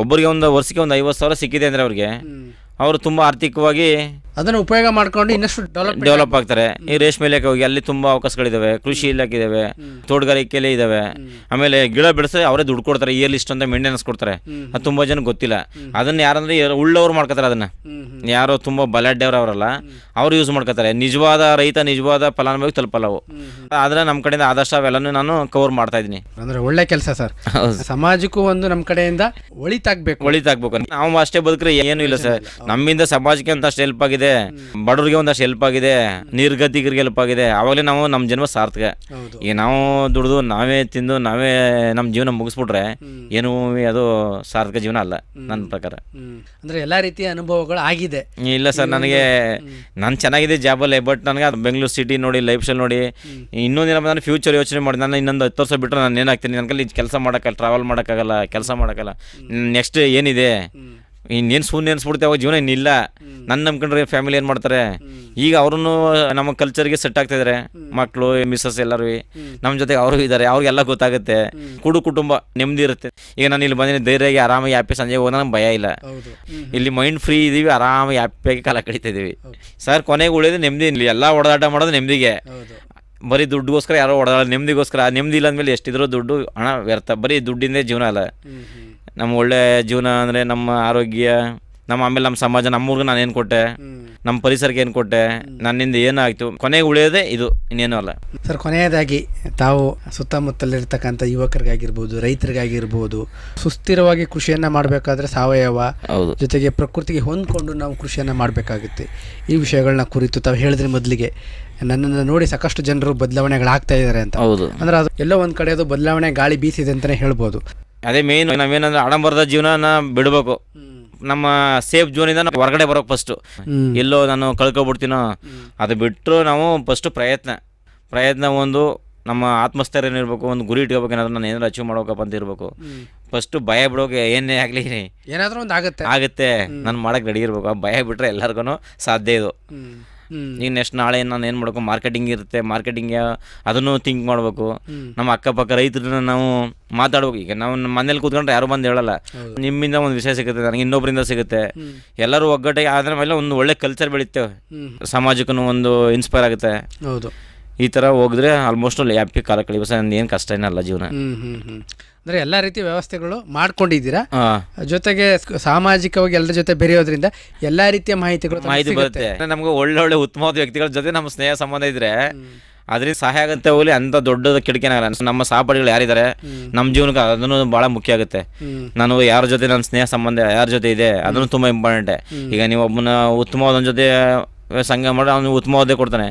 ಒಬ್ಬರಿಗೆ ಒಂದು ವರ್ಷಕ್ಕೆ ಒಂದು ಐವತ್ ಸಾವಿರ ಸಿಕ್ಕಿದೆ ಅಂದ್ರೆ ಅವ್ರಿಗೆ ಅವರು ತುಂಬಾ ಆರ್ಥಿಕವಾಗಿ ಅದನ್ನು ಉಪಯೋಗ ಮಾಡ್ಕೊಂಡು ಇನ್ನಷ್ಟು ಡೆವಲಪ್ ಆಗ್ತಾರೆ ಈ ರೇಷ್ಮೆ ಇಲಾಖೆ ಹೋಗಿ ಅಲ್ಲಿ ತುಂಬಾ ಅವಕಾಶಗಳಿದಾವೆ ಕೃಷಿ ಇಲಾಖೆ ಇದಾವೆ ತೋಟಗಾರಿಕೆಲೇ ಇದಾವೆ ಆಮೇಲೆ ಗಿಡ ಬೆಳೆಸಿ ಅವರೇ ದುಡ್ಡು ಕೊಡ್ತಾರೆ ಈ ಲಿಸ್ಟ್ ಅಂತ ಮೇಂಟೆನೆನ್ಸ್ ಕೊಡ್ತಾರೆ ಅದು ತುಂಬಾ ಜನ ಗೊತ್ತಿಲ್ಲ ಅದನ್ನ ಯಾರಂದ್ರೆ ಉಳ್ಳವ್ರು ಮಾಡ್ಕೋತಾರೆ ಅದನ್ನ ಯಾರೋ ತುಂಬಾ ಬಲಾಢ್ಯವ್ರು ಅವರಲ್ಲ ಅವ್ರು ಯೂಸ್ ಮಾಡ್ಕೋತಾರೆ ನಿಜವಾದ ರೈತ ನಿಜವಾದ ಫಲಾನುಭವಿ ತಲುಪಲ್ಲ ಅವು ನಮ್ಮ ಕಡೆಯಿಂದ ಆದರ್ಶ ಅವೆಲ್ಲನೂ ನಾನು ಕವರ್ ಮಾಡ್ತಾ ಇದ್ದೀನಿ ಅಂದ್ರೆ ಒಳ್ಳೆ ಕೆಲಸ ಸರ್ ಸಮಾಜಕ್ಕೂ ಒಂದು ನಮ್ಮ ಕಡೆಯಿಂದ ಒಳಿತಾಗ್ಬೇಕು ಒಳಿತಾಗ್ಬೇಕು ನಾವು ಅಷ್ಟೇ ಬದುಕ್ರೆ ಏನು ಇಲ್ಲ ಸರ್ ನಮ್ಮಿಂದ ಸಮಾಜಕ್ಕೆ ಅಂತ ಅಷ್ಟು ಹೆಲ್ಪ್ ಆಗಿದೆ ಆಗಿದೆ ಬಡವ್ರಿಗೆ ಒಂದಷ್ಟು ಹೆಲ್ಪ್ ಆಗಿದೆ ನಿರ್ಗತಿಕರಿಗೆ ಹೆಲ್ಪ್ ಆಗಿದೆ ಆವಾಗಲೇ ನಾವು ನಮ್ಮ ಜನ್ಮ ಸಾರ್ಥಕ ಈಗ ನಾವು ದುಡಿದು ನಾವೇ ತಿಂದು ನಾವೇ ನಮ್ಮ ಜೀವನ ಮುಗಿಸ್ಬಿಟ್ರೆ ಏನು ಅದು ಸಾರ್ಥಕ ಜೀವನ ಅಲ್ಲ ನನ್ನ ಪ್ರಕಾರ ಅಂದ್ರೆ ಎಲ್ಲಾ ರೀತಿಯ ಅನುಭವಗಳು ಆಗಿದೆ ಇಲ್ಲ ಸರ್ ನನಗೆ ನಾನು ಚೆನ್ನಾಗಿದೆ ಜಾಬ್ ಅಲ್ಲೇ ಬಟ್ ನನಗೆ ಅದು ಬೆಂಗಳೂರು ಸಿಟಿ ನೋಡಿ ಲೈಫ್ ಸ್ಟೈಲ್ ನೋಡಿ ಇನ್ನೊಂದಿನ ನಾನು ಫ್ಯೂಚರ್ ಯೋಚನೆ ಮಾಡಿ ನಾನು ಇನ್ನೊಂದು ಹತ್ತು ವರ್ಷ ಬಿಟ್ಟರೆ ನಾನು ಏನಾಗ್ತೀನಿ ನನ್ನ ಕಲ್ಲಿ ಕೆಲಸ ಮಾಡೋಕ್ಕಲ್ಲ ಟ್ರಾವೆಲ್ ಮಾಡೋಕ್ಕಾಗಲ್ಲ ಕೆಲಸ ಮಾಡೋಕ್ಕಲ್ಲ ನೆಕ್ಸ್ಟ್ ಏನಿದೆ ಇನ್ನೇನು ಶೂನ್ಯ ಅನ್ಸ್ಬಿಡ್ತೇವೆ ಅವಾಗ ಜೀವನ ಇನ್ನಿಲ್ಲ ನನ್ನ ನಂಬ್ಕೊಂಡ್ರೆ ಫ್ಯಾಮಿಲಿ ಏನು ಮಾಡ್ತಾರೆ ಈಗ ಅವ್ರೂ ನಮ್ಮ ಕಲ್ಚರ್ಗೆ ಸೆಟ್ ಆಗ್ತಾ ಇದಾರೆ ಮಕ್ಕಳು ಮಿಸ್ಸಸ್ ಎಲ್ಲರೂ ನಮ್ಮ ಜೊತೆಗೆ ಅವರು ಇದ್ದಾರೆ ಅವ್ರಿಗೆಲ್ಲ ಗೊತ್ತಾಗುತ್ತೆ ಕುಡು ಕುಟುಂಬ ನೆಮ್ಮದಿ ಇರುತ್ತೆ ಈಗ ನಾನು ಇಲ್ಲಿ ಬಂದಿನಿ ಧೈರ್ಯವಾಗಿ ಆರಾಮಾಗಿ ಹ್ಯಾಪಿ ಸಂಜೆ ಹೋಗೋಣ ನಮ್ಗೆ ಭಯ ಇಲ್ಲ ಇಲ್ಲಿ ಮೈಂಡ್ ಫ್ರೀ ಇದೀವಿ ಆರಾಮಾಗಿ ಹ್ಯಾಪಿಯಾಗಿ ಕಾಲ ಕಡಿತಿದ್ದೀವಿ ಸರ್ ಕೊನೆಗೆ ಉಳಿದ್ರೆ ನೆಮ್ಮದಿ ಇಲ್ಲಿ ಎಲ್ಲ ಓಡಾಟ ಮಾಡೋದು ನೆಮ್ಮದಿಗೆ ಬರೀ ದುಡ್ಡುಗೋಸ್ಕರ ಯಾರೋ ಓಡಾಡೋಲ್ಲ ನೆಮ್ಮದಿಗೋಸ್ಕರ ನೆಮ್ಮದಿ ಇಲ್ಲ ಅಂದಮೇಲೆ ಎಷ್ಟಿದ್ರೂ ದುಡ್ಡು ಹಣ ವ್ಯರ್ಥ ಬರೀ ದುಡ್ಡಿಂದೇ ಜೀವನ ಅಲ್ಲ ನಮ್ಮ ಒಳ್ಳೆ ಜೀವನ ಅಂದರೆ ನಮ್ಮ ಆರೋಗ್ಯ ನಮ್ಮ ಆಮೇಲೆ ನಮ್ಮ ಸಮಾಜ ನಮ್ಮೂರ್ಗೆ ನಾನು ಏನು ಕೊಟ್ಟೆ ನಮ್ಮ ಪರಿಸರಕ್ಕೆ ಏನು ಕೊಟ್ಟೆ ನನ್ನಿಂದ ಏನಾಯಿತು ಕೊನೆಗೆ ಉಳಿಯೋದೇ ಇದು ಇನ್ನೇನು ಅಲ್ಲ ಸರ್ ಕೊನೆಯದಾಗಿ ತಾವು ಸುತ್ತಮುತ್ತಲಿರ್ತಕ್ಕಂಥ ಯುವಕರಿಗಾಗಿರ್ಬೋದು ರೈತರಿಗಾಗಿರ್ಬೋದು ಸುಸ್ಥಿರವಾಗಿ ಕೃಷಿಯನ್ನು ಮಾಡಬೇಕಾದ್ರೆ ಸಾವಯವ ಜೊತೆಗೆ ಪ್ರಕೃತಿಗೆ ಹೊಂದ್ಕೊಂಡು ನಾವು ಕೃಷಿಯನ್ನು ಮಾಡಬೇಕಾಗುತ್ತೆ ಈ ವಿಷಯಗಳನ್ನ ಕುರಿತು ತಾವು ಹೇಳಿದ್ರೆ ಮೊದಲಿಗೆ ನನ್ನನ್ನು ನೋಡಿ ಸಾಕಷ್ಟು ಜನರು ಬದಲಾವಣೆಗಳಾಗ್ತಾ ಇದ್ದಾರೆ ಅಂತ ಹೌದು ಅಂದ್ರೆ ಅದು ಎಲ್ಲೋ ಒಂದು ಕಡೆ ಅದು ಬದಲಾವಣೆ ಗಾಳಿ ಬೀಸಿದೆ ಅಂತಲೇ ಹೇಳ್ಬೋದು ಅದೇ ಮೇನ್ ನಾವೇನಂದ್ರೆ ಆಡಂಬರದ ಜೀವನ ಬಿಡಬೇಕು ನಮ್ಮ ಸೇಫ್ ಜೋನ್ ಇಂದ ಹೊರಗಡೆ ಬರೋಕೆ ಫಸ್ಟ್ ಎಲ್ಲೋ ನಾನು ಕಳ್ಕೊಬಿಡ್ತೀನೋ ಅದು ಬಿಟ್ಟರು ನಾವು ಫಸ್ಟ್ ಪ್ರಯತ್ನ ಪ್ರಯತ್ನ ಒಂದು ನಮ್ಮ ಆತ್ಮಸ್ಥೈರ್ಯ ಏನಿರ್ಬೇಕು ಒಂದು ಗುರಿ ಇಟ್ಕೋಬೇಕು ಏನಾದ್ರು ನಾನು ಏನಾದ್ರು ಅಚೀವ್ ಮಾಡಬೇಕ ಅಂತ ಫಸ್ಟ್ ಭಯ ಬಿಡೋಕೆ ಏನೇ ಆಗಲಿ ಏನಾದರೂ ಒಂದು ಆಗುತ್ತೆ ಆಗುತ್ತೆ ನಾನು ಮಾಡಕ್ ರೆಡಿ ಇರಬೇಕು ಆ ಭಯ ಬಿಟ್ರೆ ಎಲ್ಲರಿಗೂ ಸಾಧ್ಯ ಇದು ಈಗ ನೆಕ್ಸ್ಟ್ ನಾಳೆ ನಾನು ಏನು ಮಾಡಬೇಕು ಮಾರ್ಕೆಟಿಂಗ್ ಇರುತ್ತೆ ಮಾರ್ಕೆಟಿಂಗ್ ಅದನ್ನು ಥಿಂಕ್ ಮಾಡಬೇಕು ನಮ್ಮ ಅಕ್ಕಪಕ್ಕ ರೈತರನ್ನ ನಾವು ಮಾತಾಡ್ಬೇಕು ಈಗ ನಾವು ಮನೇಲಿ ಕೂತ್ಕೊಂಡ್ರೆ ಯಾರು ಬಂದು ಹೇಳಲ್ಲ ನಿಮ್ಮಿಂದ ಒಂದು ವಿಷಯ ಸಿಗುತ್ತೆ ನನಗೆ ಇನ್ನೊಬ್ಬರಿಂದ ಸಿಗುತ್ತೆ ಎಲ್ಲರೂ ಒಗ್ಗಟ್ಟಿಗೆ ಆದ್ರ ಮೇಲೆ ಒಂದು ಒಳ್ಳೆ ಕಲ್ಚರ್ ಬೆಳಿತೇವೆ ಸಮಾಜಕ್ಕೂ ಒಂದು ಇನ್ಸ್ಪೈರ್ ಆಗುತ್ತೆ ಹೌದು ಈ ತರ ಹೋಗಿದ್ರೆ ಆಲ್ಮೋಸ್ಟ್ ಹ್ಯಾಪಿ ಕಾಲ ಕಳಿಬಸ ಏನು ಕಷ್ಟ ಏನಲ್ಲ ಜೀವನ ಅಂದ್ರೆ ಎಲ್ಲಾ ರೀತಿ ವ್ಯವಸ್ಥೆಗಳು ಮಾಡ್ಕೊಂಡಿದ್ದೀರಾ ಜೊತೆಗೆ ಸಾಮಾಜಿಕವಾಗಿ ಎಲ್ಲರ ಜೊತೆ ಬೆರೆಯೋದ್ರಿಂದ ಎಲ್ಲಾ ರೀತಿಯ ಮಾಹಿತಿಗಳು ಮಾಹಿತಿ ಬರುತ್ತೆ ನಮ್ಗೆ ಒಳ್ಳೊಳ್ಳೆ ಉತ್ತಮವಾದ ವ್ಯಕ್ತಿಗಳ ಜೊತೆ ನಮ್ಮ ಸ್ನೇಹ ಸಂಬಂಧ ಇದ್ರೆ ಅದ್ರಿಂದ ಸಹಾಯ ಆಗುತ್ತೆ ಹೋಗ್ಲಿ ಅಂತ ದೊಡ್ಡದ ಕಿಟಕಿನಾಗಲ್ಲ ನಮ್ಮ ಸಹಪಾಠಿಗಳು ಯಾರಿದ್ದಾರೆ ನಮ್ಮ ಜೀವನಕ್ಕೆ ಅದನ್ನು ಬಹಳ ಮುಖ್ಯ ಆಗುತ್ತೆ ನಾನು ಯಾರ ಜೊತೆ ನನ್ನ ಸ್ನೇಹ ಸಂಬಂಧ ಯಾರ ಜೊತೆ ಇದೆ ಅದನ್ನು ತುಂಬಾ ಇಂಪಾರ್ಟೆಂಟ್ ಈಗ ನೀವು ಒಬ್ಬನ ಉತ್ತಮವಾದ ಜೊತೆ ಸಂಘ ಮಾಡಿ ಅವನು ಉತ್ತಮವಾದೇ ಕೊಡ್ತಾನೆ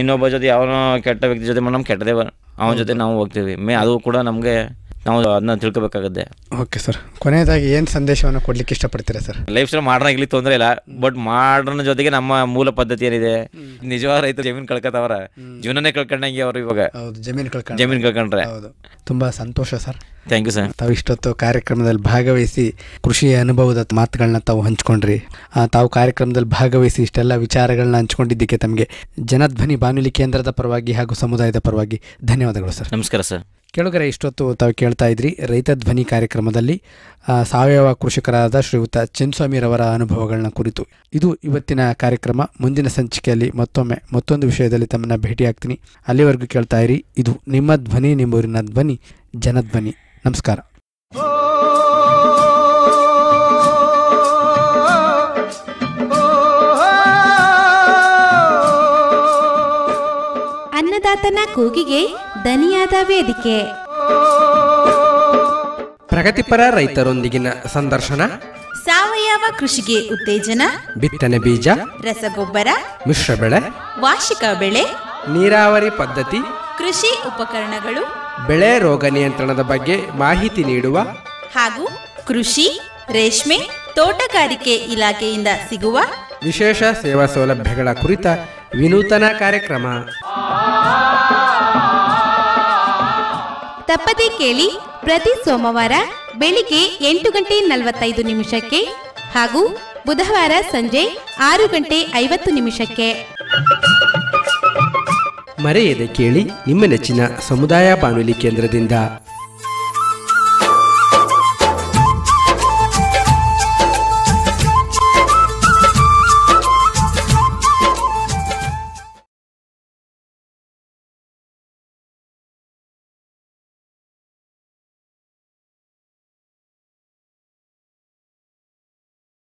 ಇನ್ನೊಬ್ಬ ಜೊತೆ ಯಾವನೋ ಕೆಟ್ಟ ವ್ಯಕ್ತಿ ಜೊತೆ ಮಾಡಿ ನಮ್ಗೆ ಕೆಟ್ಟದೇ ಅವನ ಜೊತೆ ನಾವು ಹೋಗ್ತೀವಿ ಮೇ ಅದು ಕೂಡ ನಮಗೆ ನಾವು ಅದನ್ನ ತಿಳ್ಕೊಬೇಕಾಗುತ್ತೆ ಓಕೆ ಸರ್ ಕೊನೆಯದಾಗಿ ಏನು ಸಂದೇಶವನ್ನು ಕೊಡ್ಲಿಕ್ಕೆ ಇಷ್ಟಪಡ್ತೀರಾ ಸರ್ ಲೈಫ್ ಸ್ಟೈಲ್ ಮಾಡ್ರನ್ ತೊಂದರೆ ಇಲ್ಲ ಬಟ್ ಮಾಡ್ರನ್ ಜೊತೆಗೆ ನಮ್ಮ ಮೂಲ ಪದ್ಧತಿ ಏನಿದೆ ನಿಜವಾದ ರೈತರು ಜಮೀನು ಕಳ್ಕೊತಾವ್ರ ಜೀವನನೇ ಕಳ್ಕೊಂಡಂಗೆ ಅವ್ರು ಇವಾಗ ಹೌದು ಜಮೀನು ಕಳ್ಕೊಂಡು ಜಮೀನು ಕಳ್ಕೊಂಡ್ರೆ ಹೌದು ತುಂಬಾ ಸಂತೋಷ ಸರ್ ಥ್ಯಾಂಕ್ ಯು ಸರ್ ತಾವು ಇಷ್ಟೊತ್ತು ಕಾರ್ಯಕ್ರಮದಲ್ಲಿ ಭಾಗವಹಿಸಿ ಕೃಷಿಯ ಅನುಭವದ ಮಾತುಗಳನ್ನ ತಾವು ಹಂಚ್ಕೊಂಡ್ರಿ ತಾವು ಕಾರ್ಯಕ್ರಮದಲ್ಲಿ ಭಾಗವಹಿಸಿ ಇಷ್ಟೆಲ್ಲ ವಿಚಾರಗಳನ್ನ ಹಂಚ್ಕೊಂಡಿದ್ದಕ್ಕೆ ತಮಗೆ ಜನಧ್ವನಿ ಬಾನುಲಿ ಕೇಂದ್ರದ ಪರವಾಗಿ ಹಾಗೂ ಸಮುದಾಯದ ಪರವಾಗಿ ಧನ್ಯವಾದಗಳು ಸರ್ ನಮಸ್ಕಾರ ಸರ್ ಕೆಳಗರೆ ಇಷ್ಟೊತ್ತು ತಾವು ಕೇಳ್ತಾ ಇದ್ರಿ ರೈತ ಧ್ವನಿ ಕಾರ್ಯಕ್ರಮದಲ್ಲಿ ಸಾವಯವ ಕೃಷಿಕರಾದ ಶ್ರೀಯುತ ರವರ ಅನುಭವಗಳನ್ನ ಕುರಿತು ಇದು ಇವತ್ತಿನ ಕಾರ್ಯಕ್ರಮ ಮುಂದಿನ ಸಂಚಿಕೆಯಲ್ಲಿ ಮತ್ತೊಮ್ಮೆ ಮತ್ತೊಂದು ವಿಷಯದಲ್ಲಿ ತಮ್ಮನ್ನು ಭೇಟಿಯಾಗ್ತೀನಿ ಅಲ್ಲಿವರೆಗೂ ಕೇಳ್ತಾ ಇರಿ ಇದು ನಿಮ್ಮ ಧ್ವನಿ ನಿಮ್ಮೂರಿನ ಧ್ವನಿ ಜನಧ್ವನಿ ನಮಸ್ಕಾರ ತನ್ನ ಕೂಗಿಗೆ ದನಿಯಾದ ವೇದಿಕೆ ಪ್ರಗತಿಪರ ರೈತರೊಂದಿಗಿನ ಸಂದರ್ಶನ ಸಾವಯವ ಕೃಷಿಗೆ ಉತ್ತೇಜನ ಬಿತ್ತನೆ ಬೀಜ ರಸಗೊಬ್ಬರ ಮಿಶ್ರ ಬೆಳೆ ವಾರ್ಷಿಕ ಬೆಳೆ ನೀರಾವರಿ ಪದ್ಧತಿ ಕೃಷಿ ಉಪಕರಣಗಳು ಬೆಳೆ ರೋಗ ನಿಯಂತ್ರಣದ ಬಗ್ಗೆ ಮಾಹಿತಿ ನೀಡುವ ಹಾಗೂ ಕೃಷಿ ರೇಷ್ಮೆ ತೋಟಗಾರಿಕೆ ಇಲಾಖೆಯಿಂದ ಸಿಗುವ ವಿಶೇಷ ಸೇವಾ ಸೌಲಭ್ಯಗಳ ಕುರಿತ ವಿನೂತನ ಕಾರ್ಯಕ್ರಮ ತಪ್ಪದೇ ಕೇಳಿ ಪ್ರತಿ ಸೋಮವಾರ ಬೆಳಿಗ್ಗೆ ಎಂಟು ಗಂಟೆ ನಲವತ್ತೈದು ನಿಮಿಷಕ್ಕೆ ಹಾಗೂ ಬುಧವಾರ ಸಂಜೆ ಆರು ಗಂಟೆ ಐವತ್ತು ನಿಮಿಷಕ್ಕೆ ಮರೆಯದೆ ಕೇಳಿ ನಿಮ್ಮ ನೆಚ್ಚಿನ ಸಮುದಾಯ ಬಾನುಲಿ ಕೇಂದ್ರದಿಂದ